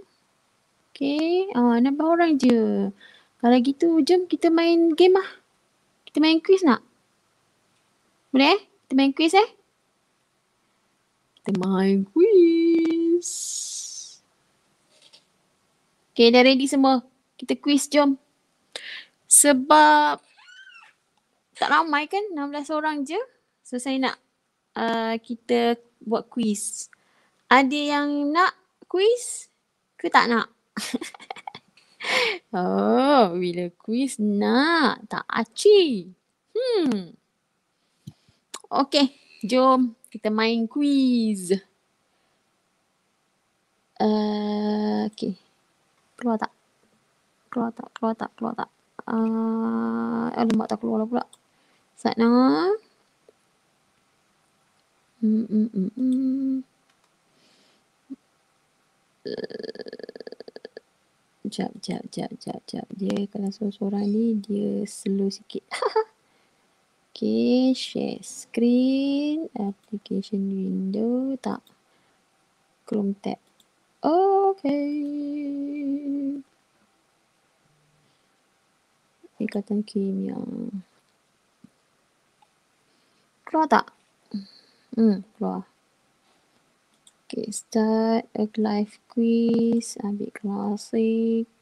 Okay, ah, nampak orang je. Kalau gitu, jom kita main game lah. Kita main quiz nak? Boleh eh? Kita main quiz eh? Mr. Mike Quiz. Okay, dah ready semua? Kita quiz jom. Sebab tak ramai kan? 16 orang je. So, saya nak uh, kita buat quiz. Ada yang nak quiz ke tak nak? *laughs* oh, bila quiz nak. Tak aci. Hmm. Okay, jom kita main quiz. Uh, eh, okay. Keluar tak? Keluar tak? Keluar tak? Keluar tak? Uh, eh, eh, alamak tak keluar lah pula. Sat nak. Jap, jap, jap, jap, jap, jap. Dia kalau seorang-seorang ni, dia slow sikit. *laughs* Okay, share screen, application window, tak. Chrome tab. Okay. Ikatan kimia. Keluar tak? Hmm, keluar. Okay, start a live quiz. Ambil klasik.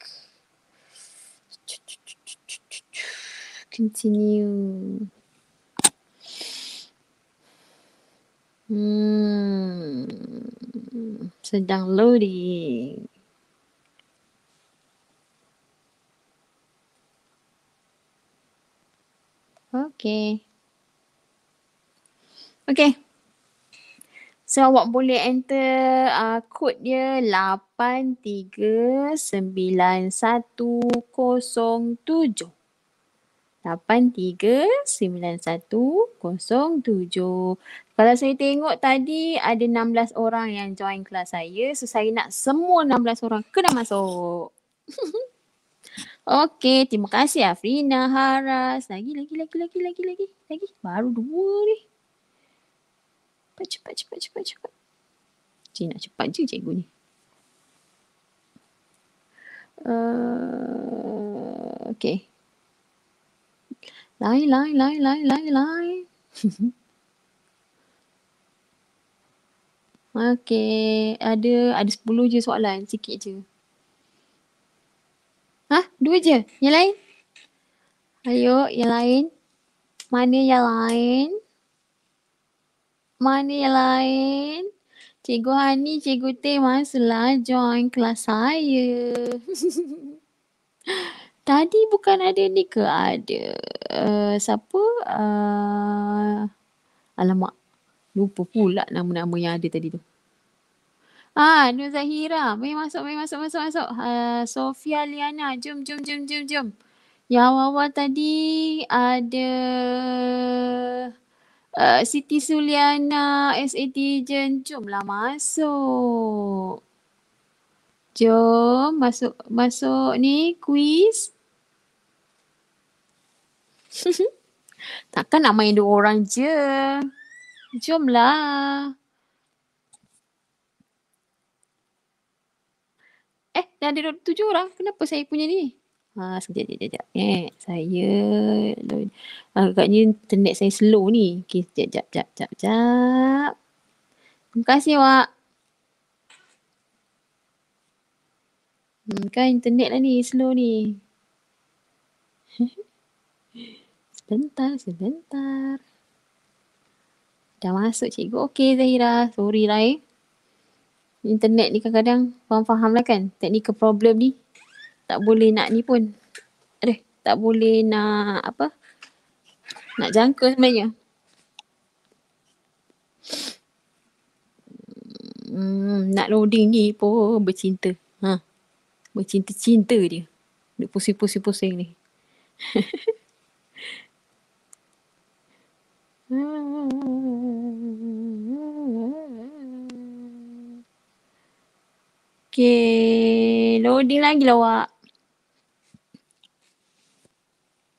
Continue. Hmm, sedang loading. Okay. Okay. So awak boleh enter uh, kod dia tujuh. 8391 Kalau saya tengok tadi ada 16 orang yang join kelas saya So saya nak semua 16 orang kena masuk *laughs* Okay, terima kasih Afrina, Haras Lagi, lagi, lagi, lagi, lagi, lagi lagi. Baru dua ni Cepat, cepat, cepat, cepat, cepat Cik nak cepat je cikgu ni Uh, okay 来来来来来来 *laughs* Okay, ada ada 10 je soalan, sikit je. Hah? Dua je? Yang lain? Ayo, yang lain. Mana yang lain? Mana yang lain? Cikgu Hani, Cikgu Teh masuklah join kelas saya. *laughs* Tadi bukan ada ni ke? Ada. Uh, siapa? Uh, alamak. Lupa pula nama-nama yang ada tadi tu. Ah, Nur Zahira. mai masuk, mai masuk, masuk, masuk. Uh, Sofia Liana. Jom, jom, jom, jom, jom. Yang awal-awal tadi ada uh, Siti Suliana, SAT Jom Jomlah masuk. Jom masuk masuk ni kuis. *laughs* Takkan nak main dua orang je. Jomlah. Eh, dah ada tujuh orang. Kenapa saya punya ni? Ha, sekejap, sekejap, sekejap. Eh, saya... Ah, agaknya internet saya slow ni. Okay, sekejap, sekejap, sekejap, sekejap. sekejap. Terima kasih, Wak. Hmm, kan internet lah ni, slow ni. *laughs* Sebentar, sebentar. Dah masuk cikgu. Okey Zahira. Sorry lah eh. Internet ni kadang-kadang faham faham lah kan. Technical problem ni. Tak boleh nak ni pun. Aduh, tak boleh nak apa. Nak jangka sebenarnya. Hmm, nak loading ni pun bercinta. Ha. Bercinta-cinta dia. Dia pusing-pusing-pusing ni. *laughs* Okay, loading lagi lah awak.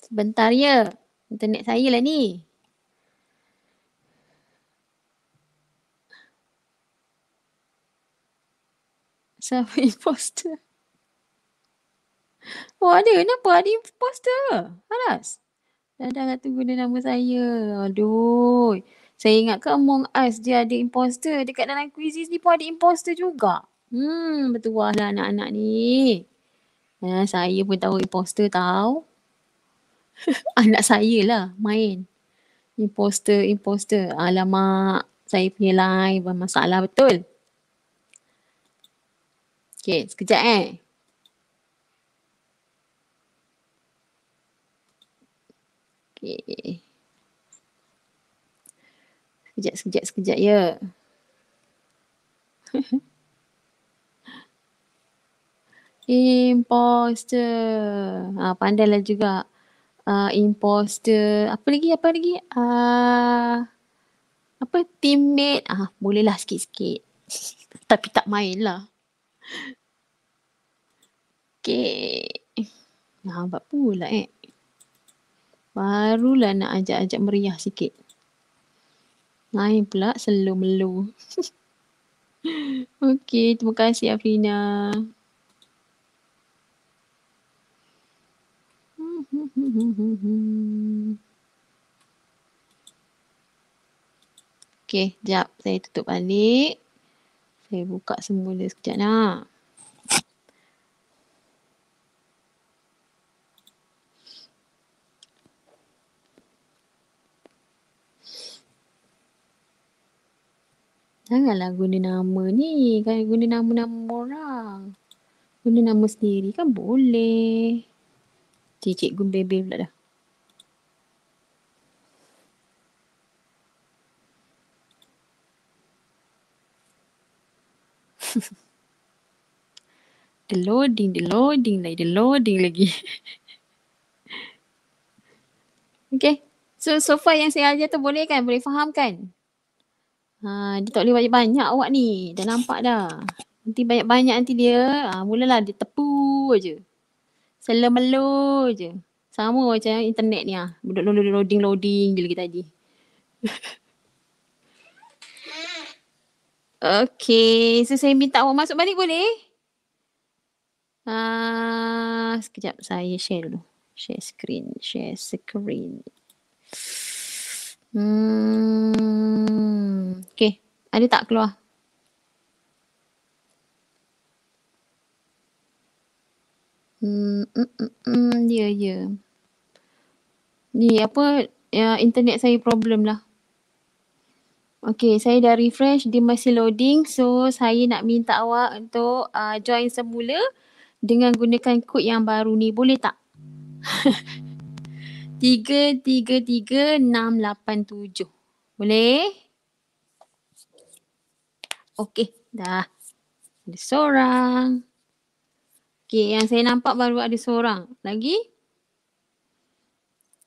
Sebentar ya, internet saya lah ni. Siapa *laughs* imposter? Oh ada, kenapa ada imposter? Alas dah kata guna nama saya. Aduh. Saya ingat ke Among Us dia ada imposter. Dekat dalam kuisis ni pun ada imposter juga. Hmm, bertuah lah anak-anak ni. Ha, saya pun tahu imposter tahu. *laughs* anak saya lah main. Imposter, imposter. Alamak, saya punya live bermasalah betul. Okay, sekejap eh. Okay. Sekejap, sekejap, sekejap ya. *laughs* imposter. Ha, ah, pandailah juga. Ah, imposter. Apa lagi, apa lagi? Ah, apa, teammate. Ah, bolehlah sikit-sikit. *laughs* Tapi tak main lah. Okay. Nampak ah, pula eh. Barulah nak ajak-ajak meriah sikit. Naik pula selu-melu. *laughs* Okey, terima kasih Afrina. *laughs* Okey, jap saya tutup balik. Saya buka semula sekejap nak. Janganlah guna nama ni. Kan guna nama-nama orang. Guna nama sendiri kan boleh. Cik gun bebe pula dah. *laughs* the loading, the loading lagi, the loading lagi. *laughs* okay. So, so far yang saya ajar tu boleh kan? Boleh faham kan? Ha, dia tak boleh banyak-banyak awak ni. Dah nampak dah. Nanti banyak-banyak nanti dia ha, mulalah dia tepu je. Selemelo je. Sama macam internet ni ah. Ha. Budak loading loading loading je lagi tadi. *laughs* okay, so saya minta awak masuk balik boleh? Ah, uh, sekejap saya share dulu. Share screen, share screen. Hmm okay. Ada tak keluar? Hmm, mm, mm, mm ya, ya. Yeah. Ni apa ya, internet saya problem lah. Okay, saya dah refresh. Dia masih loading. So, saya nak minta awak untuk uh, join semula dengan gunakan kod yang baru ni. Boleh tak? 33387. *laughs* Boleh? Okey, dah. Ada seorang. Okey, yang saya nampak baru ada seorang. Lagi?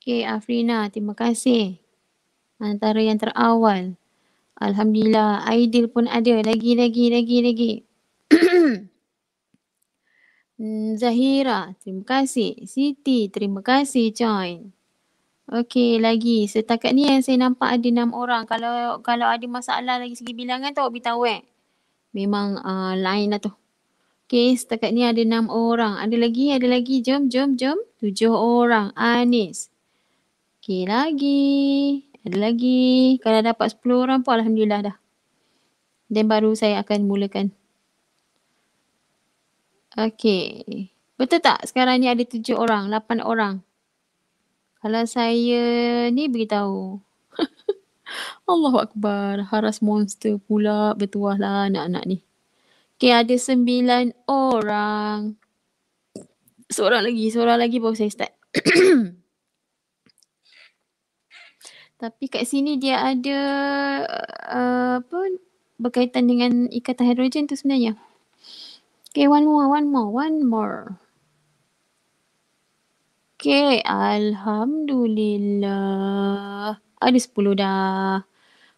Okey, Afrina, terima kasih. Antara yang terawal. Alhamdulillah, Aidil pun ada. Lagi, lagi, lagi, lagi. *clears throat* Hmm, Zahira, terima kasih. Siti, terima kasih join. Okey, lagi. Setakat ni yang saya nampak ada enam orang. Kalau kalau ada masalah lagi segi bilangan tu, Obi tahu eh. Memang uh, lain lah tu. Okey, setakat ni ada enam orang. Ada lagi, ada lagi. Jom, jom, jom. Tujuh orang. Anis. Okey, lagi. Ada lagi. Kalau dapat sepuluh orang pun Alhamdulillah dah. Dan baru saya akan mulakan. Okey. Betul tak sekarang ni ada tujuh orang, lapan orang. Kalau saya ni beritahu. *laughs* Allahuakbar. Haras monster pula. Bertuah lah anak-anak ni. Okay ada sembilan orang. Seorang lagi. Seorang lagi baru saya start. *coughs* Tapi kat sini dia ada uh, apa berkaitan dengan ikatan hidrogen tu sebenarnya. Okay, one more, one more, one more. Okay, Alhamdulillah. Ada sepuluh dah.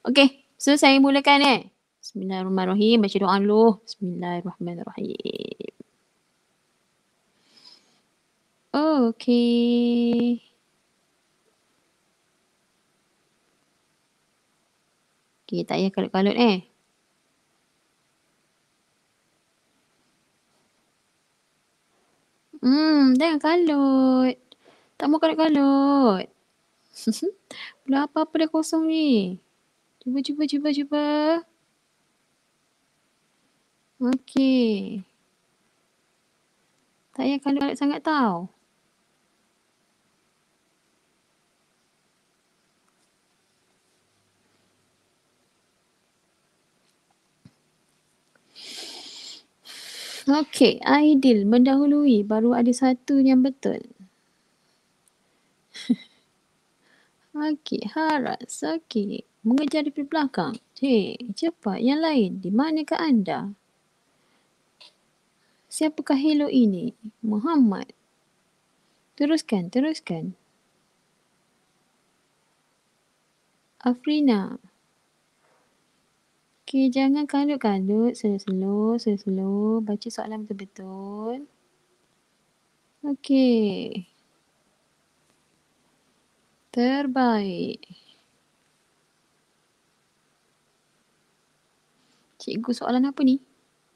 Okay, so saya mulakan eh. Bismillahirrahmanirrahim. Baca doa dulu. Bismillahirrahmanirrahim. Okay. Okay, tak payah kalut-kalut eh. Hmm, jangan kalut. Tak mau kalut-kalut. *laughs* Belah apa-apa dah kosong ni. Cuba, cuba, cuba, cuba. Okey. Tak payah kalut-kalut sangat tau. Okey, ideal. mendahului baru ada satu yang betul. Sakit harap, sakit. Mengejar di belakang. Hei, cepat. Yang lain, di manakah anda? Siapakah hello ini? Muhammad. Teruskan, teruskan. Afrina. Okey, jangan kalut-kalut. Slow-slow, slow-slow. Baca soalan betul-betul. Okey. Terbaik. Cikgu soalan apa ni?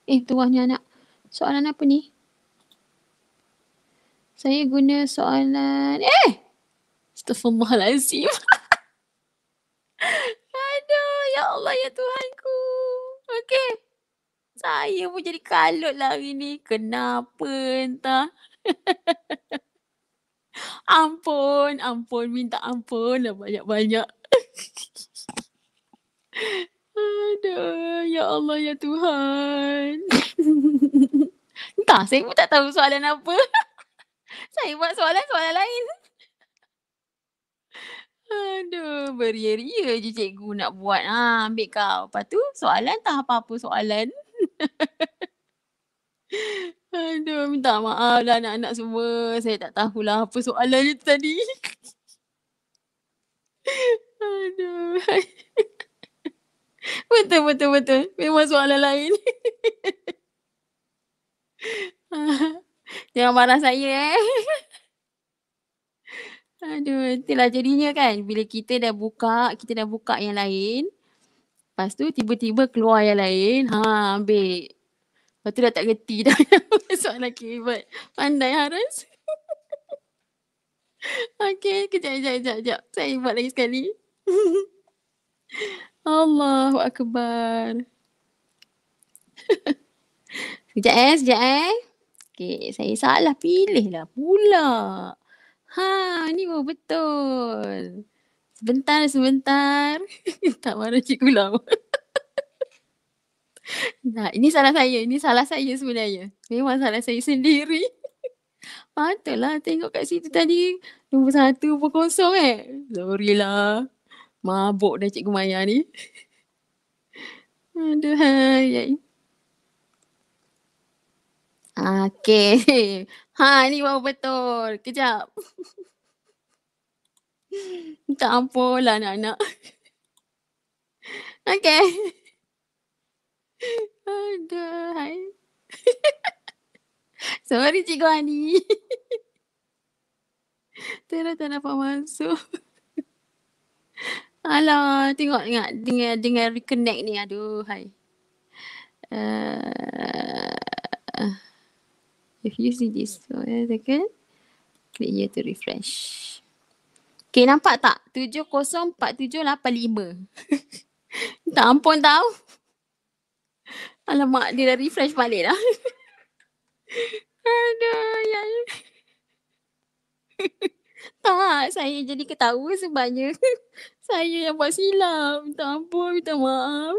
Eh tuahnya anak. Soalan apa ni? Saya guna soalan... Eh! Astaghfirullahaladzim. *laughs* Aduh, ya Allah, ya Tuhanku. Okey. Saya pun jadi kalut lah hari ni. Kenapa entah. *laughs* ampun, ampun, minta ampun lah banyak-banyak. Aduh, ya Allah, ya Tuhan. Entah, saya pun tak tahu soalan apa. saya buat soalan-soalan lain. Aduh, beria-ria je cikgu nak buat. Ha, ambil kau. Lepas tu, soalan tak apa-apa soalan. Aduh, minta maaf lah anak-anak semua. Saya tak tahulah apa soalan dia tadi. *laughs* Aduh. *laughs* Betul, betul, betul. Memang soalan lain. *laughs* Jangan marah saya eh. Aduh, itulah jadinya kan. Bila kita dah buka, kita dah buka yang lain. Lepas tu tiba-tiba keluar yang lain. Ha, ambil. Lepas tu dah tak reti dah *laughs* soalan keyword. Pandai harus. Lah, *laughs* okay, kejap, kejap, kejap, kejap. Saya buat lagi sekali. *laughs* Allahu Akbar. sekejap eh, sekejap eh. Okay, saya salah pilih lah pula. Ha, ni pun betul. Sebentar, sebentar. tak marah cikgu lah. *laughs* Nah, ini salah saya. Ini salah saya sebenarnya. Memang salah saya sendiri. *laughs* Patutlah tengok kat situ tadi. Nombor satu pun kosong eh. Sorry lah. Mabuk dah Cikgu Maya ni. *laughs* Aduh, hai. Okay. Ha, ni baru betul. Kejap. Tak ampun lah anak-anak. Okay. Aduh, hai. *laughs* Sorry Cikgu Ani. Tera *laughs* tak dapat masuk. *laughs* Alah, tengok ingat dengan dengan reconnect ni. Aduh, hai. Uh, if you see this, so a second. Click here to refresh. Okay, nampak tak? 704785. tak ampun tau. Alamak, dia dah refresh balik dah. *laughs* Aduh, ya. *laughs* tak, saya jadi ketawa sebabnya. *laughs* saya yang buat silap. Minta ampun, minta maaf.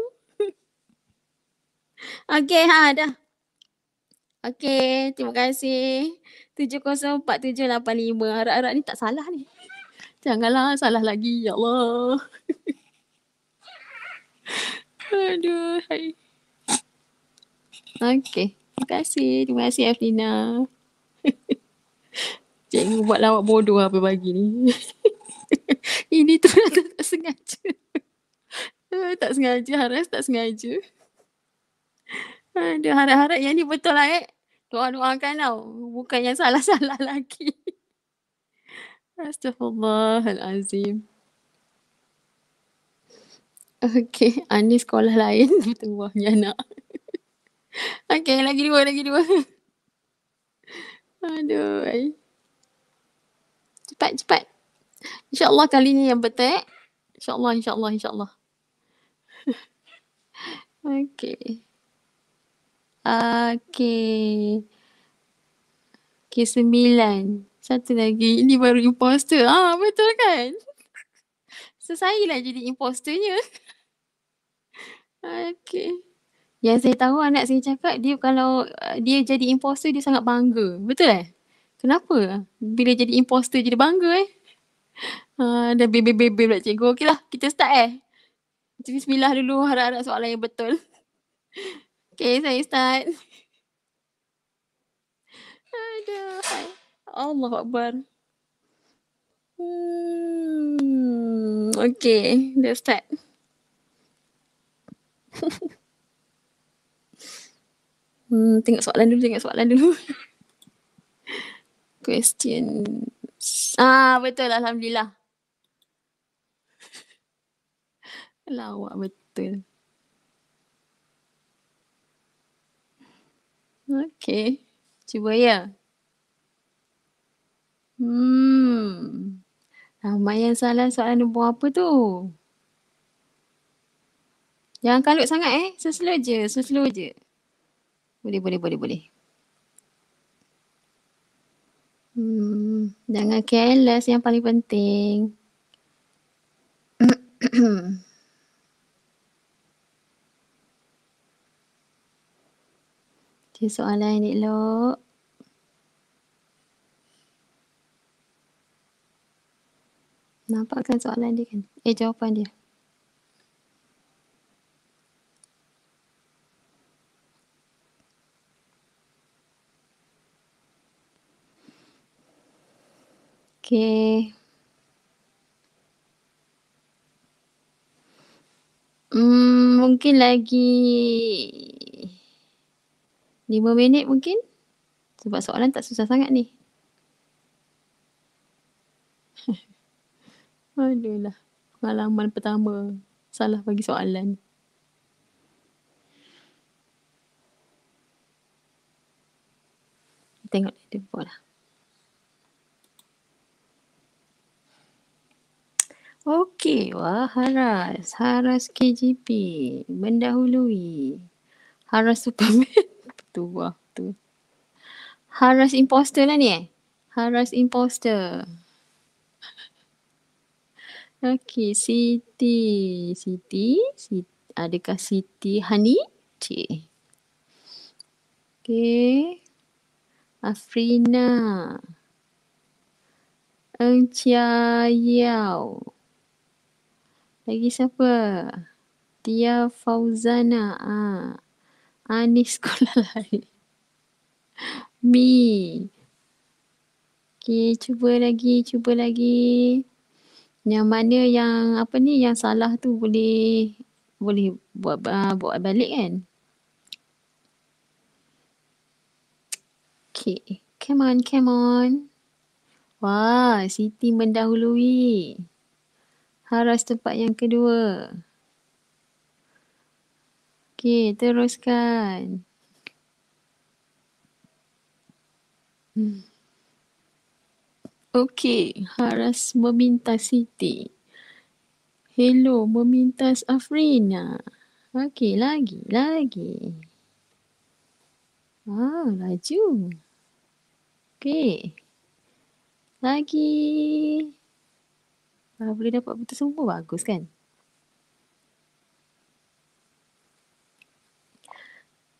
okay, ha, dah. Okay, terima kasih. 704785. Harap-harap ni tak salah ni. Janganlah salah lagi, ya Allah. Aduh, hai. Okay, Terima kasih. Terima kasih Afina. *laughs* Cikgu buat lawak bodoh apa pagi ni. *laughs* Ini tu tak, tak, tak sengaja. Eh, tak sengaja. Harus tak sengaja. Aduh harap-harap yang ni betul lah eh. Doa-doakan tau. Bukan yang salah-salah *laughs* lagi. Astaghfirullahalazim. Okay, Anis sekolah lain. Betul wahnya nak. Okay, lagi dua, lagi dua. Aduh. Cepat, cepat. InsyaAllah kali ni yang betul, eh. InsyaAllah, insyaAllah, insyaAllah. *laughs* okay. Okay. Okay, sembilan. Satu lagi. Ini baru imposter. Ah, betul kan? So, saya lah jadi imposternya. *laughs* okay. Yang saya tahu anak saya cakap dia kalau eh, dia jadi imposter dia sangat bangga. Betul eh? Kenapa? Bila jadi imposter jadi bangga eh? Uh, *laughs* dah bebe-bebe pula cikgu. Okeylah kita start eh. Bismillah dulu harap-harap soalan yang betul. *laughs* Okay saya start. Aduh. Allah Akbar. Hmm, okay, let's start. *laughs* Hmm, tengok soalan dulu, tengok soalan dulu. *laughs* Question. Ah, betul. Alhamdulillah. *laughs* Lawak betul. Okay. Cuba ya. Hmm. Ramai yang salah soalan dia apa tu. Jangan kalut sangat eh. Seslow je. Seslow je. Boleh, boleh, boleh, boleh. Hmm, jangan careless yang paling penting. *coughs* Okay, soalan ini elok. Nampakkan soalan dia kan? Eh, jawapan dia. Okay. Hmm, mungkin lagi lima minit mungkin. Sebab soalan tak susah sangat ni. *laughs* Aduh lah. Pengalaman pertama. Salah bagi soalan. Tengok dia buat lah. Okey, wah haras. Haras KGP. Mendahului. Haras Superman. tu wah *laughs* tu. Haras imposter lah ni eh. Haras imposter. Okey, Siti. Siti. Siti. Adakah Siti Hani? Cik. Okey. Afrina. Encia Yao. Lagi siapa? Tia Fauzana. Ah. Anis sekolah lari. *laughs* Mi. Okay, cuba lagi, cuba lagi. Yang mana yang apa ni yang salah tu boleh boleh buat uh, buat balik kan? Okay, come on, come on. Wah, Siti mendahului haras tempat yang kedua. Okey, teruskan. Okey, haras memintas Siti. Hello, memintas Afrina. Okey, lagi, lagi. Ah, laju. Okey. Lagi. Uh, boleh dapat betul semua bagus kan?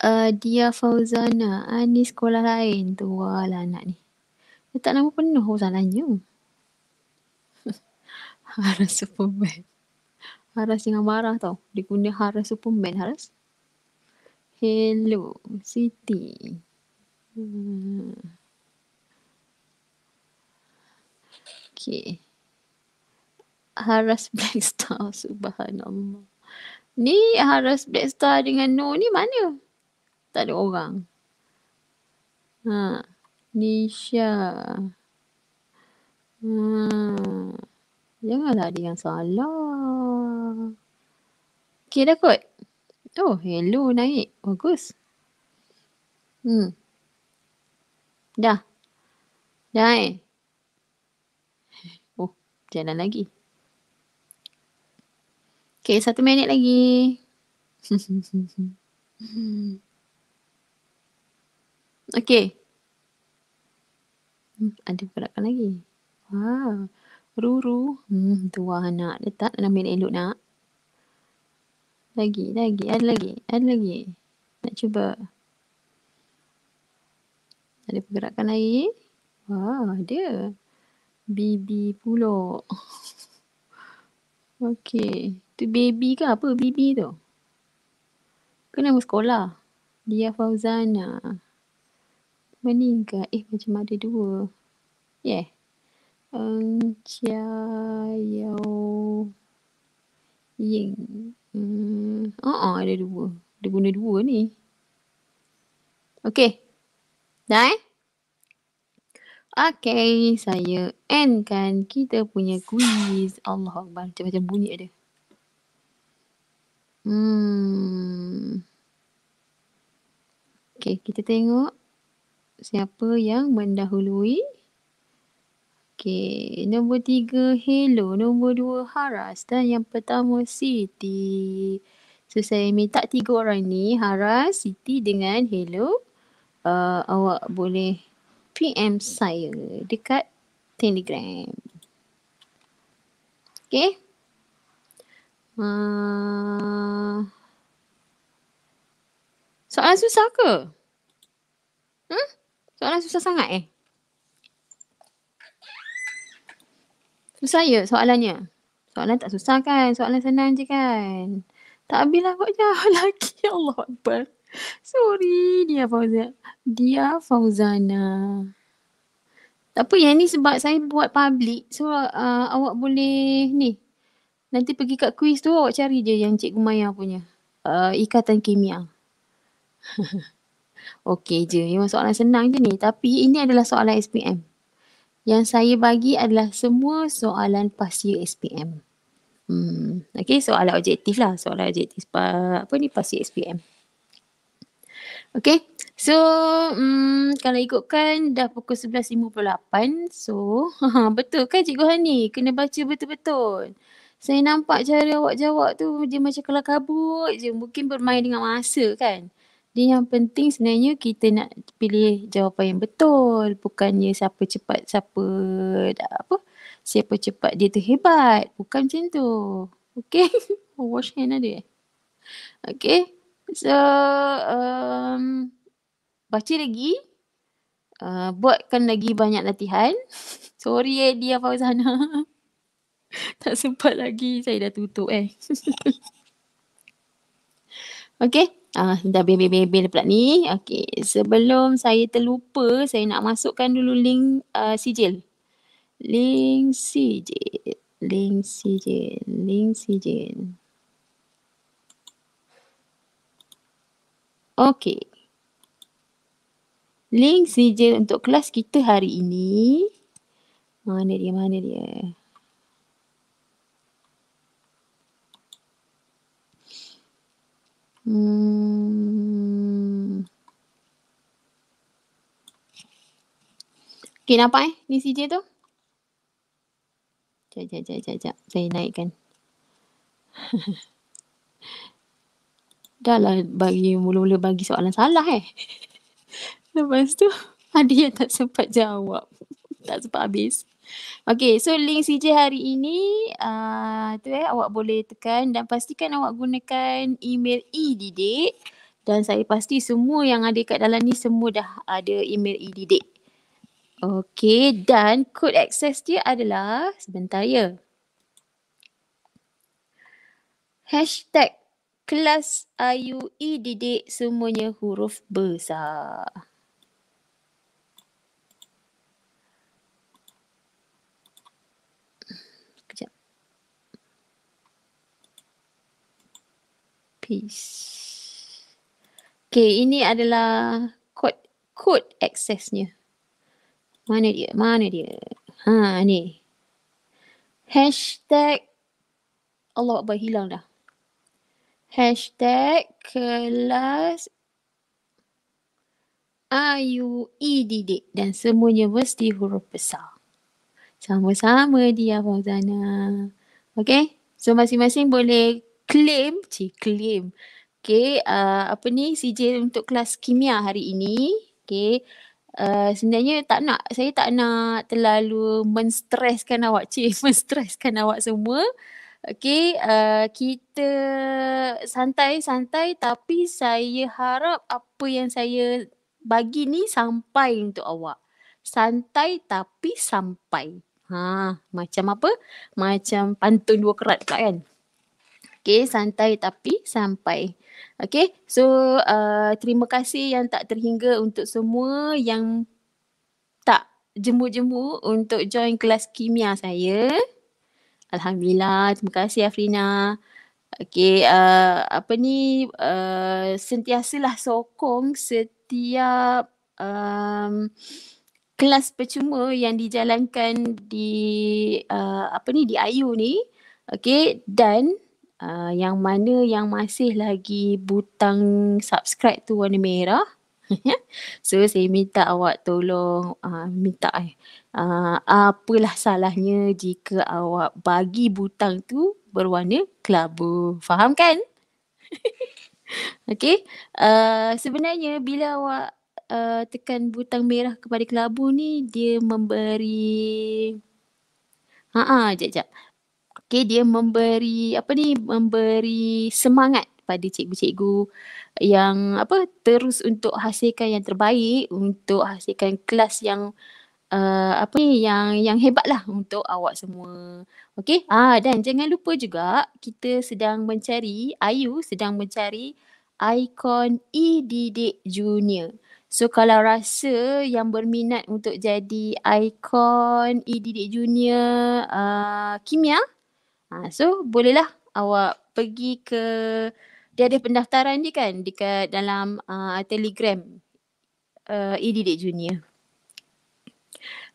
Uh, dia Fauzana. Uh, ni sekolah lain. Tu lah anak ni. Dia tak nama penuh salahnya. *laughs* haras Superman. Haras jangan marah tau. Dia guna Haras Superman. Haras. Hello. Siti. Hmm. Okay. Haras *laughs* Blackstar Star. Subhanallah. Ni Haras Blackstar dengan No ni mana? Tak ada orang. Ha. Nisha. Hmm. Janganlah ada yang salah. Okay dah kot. Oh, hello naik. Bagus. Hmm. Dah. Dah eh. *laughs* Oh, jalan lagi. Okay, satu minit lagi. *laughs* okay. Hmm, ada gerakan lagi. Wow. Ha, Ruru. Hmm, tuah nak tak nak bilik elok nak. Lagi, lagi. Ada lagi. Ada lagi. Nak cuba. Ada pergerakan lagi. Wah, ada. Bibi pulak. *laughs* Okey tu baby ke apa baby tu ke nama sekolah dia Fauzana ah. meninggal eh macam ada dua yeah ya. Ng Ying hmm. oh, oh ada dua ada guna dua ni Okay. Dah eh? Okay, saya endkan kita punya quiz. Allah Akbar. Macam-macam bunyi ada. Hmm. Okay, kita tengok siapa yang mendahului. Okay, nombor tiga Hello, nombor dua Haras dan yang pertama Siti. So saya minta tiga orang ni Haras, Siti dengan Hello. Uh, awak boleh PM saya dekat Telegram. Okay. Hmm. soalan susah ke? Hmm? Soalan susah sangat eh? Susah ya soalannya? Soalan tak susah kan? Soalan senang je kan? Tak habislah buat jauh *laughs* lagi. Ya Allah Akbar. Sorry dia Fauzana. Dia Fauzana. Tak apa yang ni sebab saya buat public. So uh, awak boleh ni Nanti pergi kat kuis tu awak cari je yang Cikgu Maya punya. Uh, ikatan kimia. *laughs* Okey je. ini soalan senang je ni. Tapi ini adalah soalan SPM. Yang saya bagi adalah semua soalan pasti SPM. Hmm. Okey, soalan objektif lah. Soalan objektif pa, apa ni pasti SPM. Okey, so hmm, kalau ikutkan dah pukul 11.58. So *laughs* betul kan Cikgu Hani? Kena baca betul-betul saya nampak cara awak jawab tu dia macam kelak kabut je mungkin bermain dengan masa kan dia yang penting sebenarnya kita nak pilih jawapan yang betul bukannya siapa cepat siapa apa siapa cepat dia tu hebat bukan macam tu okey *laughs* oh, wash hand ada eh okey so um, baca lagi uh, buatkan lagi banyak latihan *laughs* sorry eh dia Fauzana *laughs* *laughs* tak sempat lagi saya dah tutup eh. *laughs* Okey. Ah, dah bebel-bebel pula ni. Okey. Sebelum saya terlupa, saya nak masukkan dulu link uh, sijil. Link sijil. Link sijil. Link sijil. Okey. Link sijil untuk kelas kita hari ini. Mana dia? Mana dia? Mana dia? Hmm. Okay, nampak eh? Ni CJ tu? Sekejap, sekejap, sekejap, sekejap. Saya naikkan. *laughs* Dah lah bagi, mula-mula bagi soalan salah eh. *laughs* Lepas tu, ada yang tak sempat jawab. tak sempat habis. Okay so link CJ hari ini uh, tu eh awak boleh tekan dan pastikan awak gunakan email e-didik dan saya pasti semua yang ada kat dalam ni semua dah ada email e-didik. Okay dan kod akses dia adalah sebentar ya. Hashtag kelas ayu didik semuanya huruf besar. peace. Okay, ini adalah kod kod aksesnya. Mana dia? Mana dia? Ha, ni. Hashtag Allah Akbar hilang dah. Hashtag kelas Ayu e didik dan semuanya mesti huruf besar. Sama-sama dia Fauzana. Okay. So masing-masing boleh claim, ci claim. Okay, uh, apa ni sijil untuk kelas kimia hari ini. Okay, Uh, sebenarnya tak nak saya tak nak terlalu menstreskan awak cik *laughs* menstreskan awak semua Okay, uh, kita santai-santai tapi saya harap apa yang saya bagi ni sampai untuk awak santai tapi sampai ha macam apa macam pantun dua kerat pula kan Okay, santai tapi sampai. Okay, so uh, terima kasih yang tak terhingga untuk semua yang tak jemu-jemu untuk join kelas kimia saya. Alhamdulillah, terima kasih Afrina. Okay, uh, apa ni, uh, sentiasalah sokong setiap um, kelas percuma yang dijalankan di uh, apa ni di IU ni Okay, dan Ah, yang mana yang masih lagi butang subscribe tu warna merah *laughs* so saya minta awak tolong uh, minta eh uh, apalah salahnya jika awak bagi butang tu berwarna kelabu faham kan *laughs* Okay, uh, sebenarnya bila awak uh, tekan butang merah kepada kelabu ni, dia memberi... Haa, sekejap, sekejap okay, dia memberi apa ni memberi semangat pada cikgu-cikgu yang apa terus untuk hasilkan yang terbaik untuk hasilkan kelas yang uh, apa ni yang yang hebatlah untuk awak semua. Okey. Ah dan jangan lupa juga kita sedang mencari Ayu sedang mencari ikon EDD Junior. So kalau rasa yang berminat untuk jadi ikon EDD Junior uh, kimia, Ha, so bolehlah awak pergi ke dia ada pendaftaran ni kan dekat dalam uh, telegram uh, e, Edidik Junior.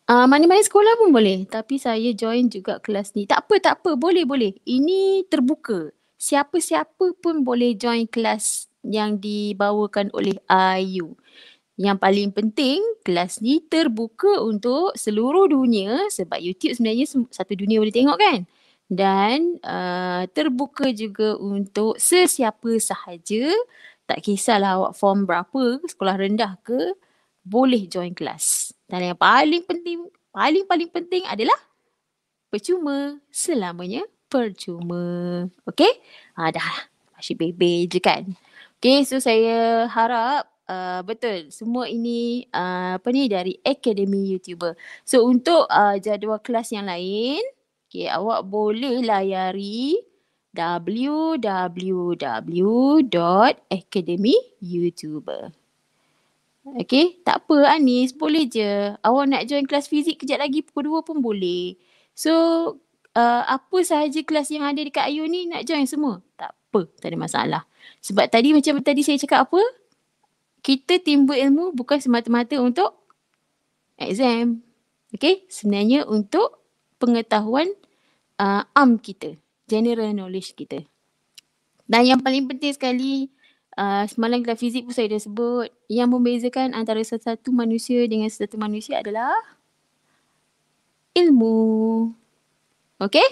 Uh, mana-mana sekolah pun boleh tapi saya join juga kelas ni. Tak apa, tak apa. Boleh, boleh. Ini terbuka. Siapa-siapa pun boleh join kelas yang dibawakan oleh IU. Yang paling penting, kelas ni terbuka untuk seluruh dunia sebab YouTube sebenarnya satu dunia boleh tengok kan? dan uh, terbuka juga untuk sesiapa sahaja tak kisahlah awak form berapa sekolah rendah ke boleh join kelas dan yang paling penting paling-paling penting adalah percuma selamanya percuma okey ah, dah asyik bebe je kan okey so saya harap Uh, betul semua ini uh, apa ni dari akademi youtuber so untuk uh, jadual kelas yang lain Okay, awak boleh layari www.academyyoutuber. Okay, tak apa Anis, boleh je. Awak nak join kelas fizik kejap lagi pukul 2 pun boleh. So, uh, apa sahaja kelas yang ada dekat Ayu ni nak join semua? Tak apa, tak ada masalah. Sebab tadi macam tadi saya cakap apa? Kita timba ilmu bukan semata-mata untuk exam. Okay, sebenarnya untuk pengetahuan uh, arm kita, general knowledge kita. Dan yang paling penting sekali, uh, semalam kita fizik pun saya dah sebut, yang membezakan antara satu manusia dengan satu manusia adalah ilmu. Okay?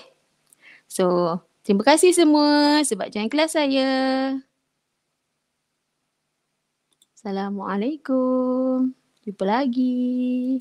So, terima kasih semua sebab join kelas saya. Assalamualaikum. Jumpa lagi.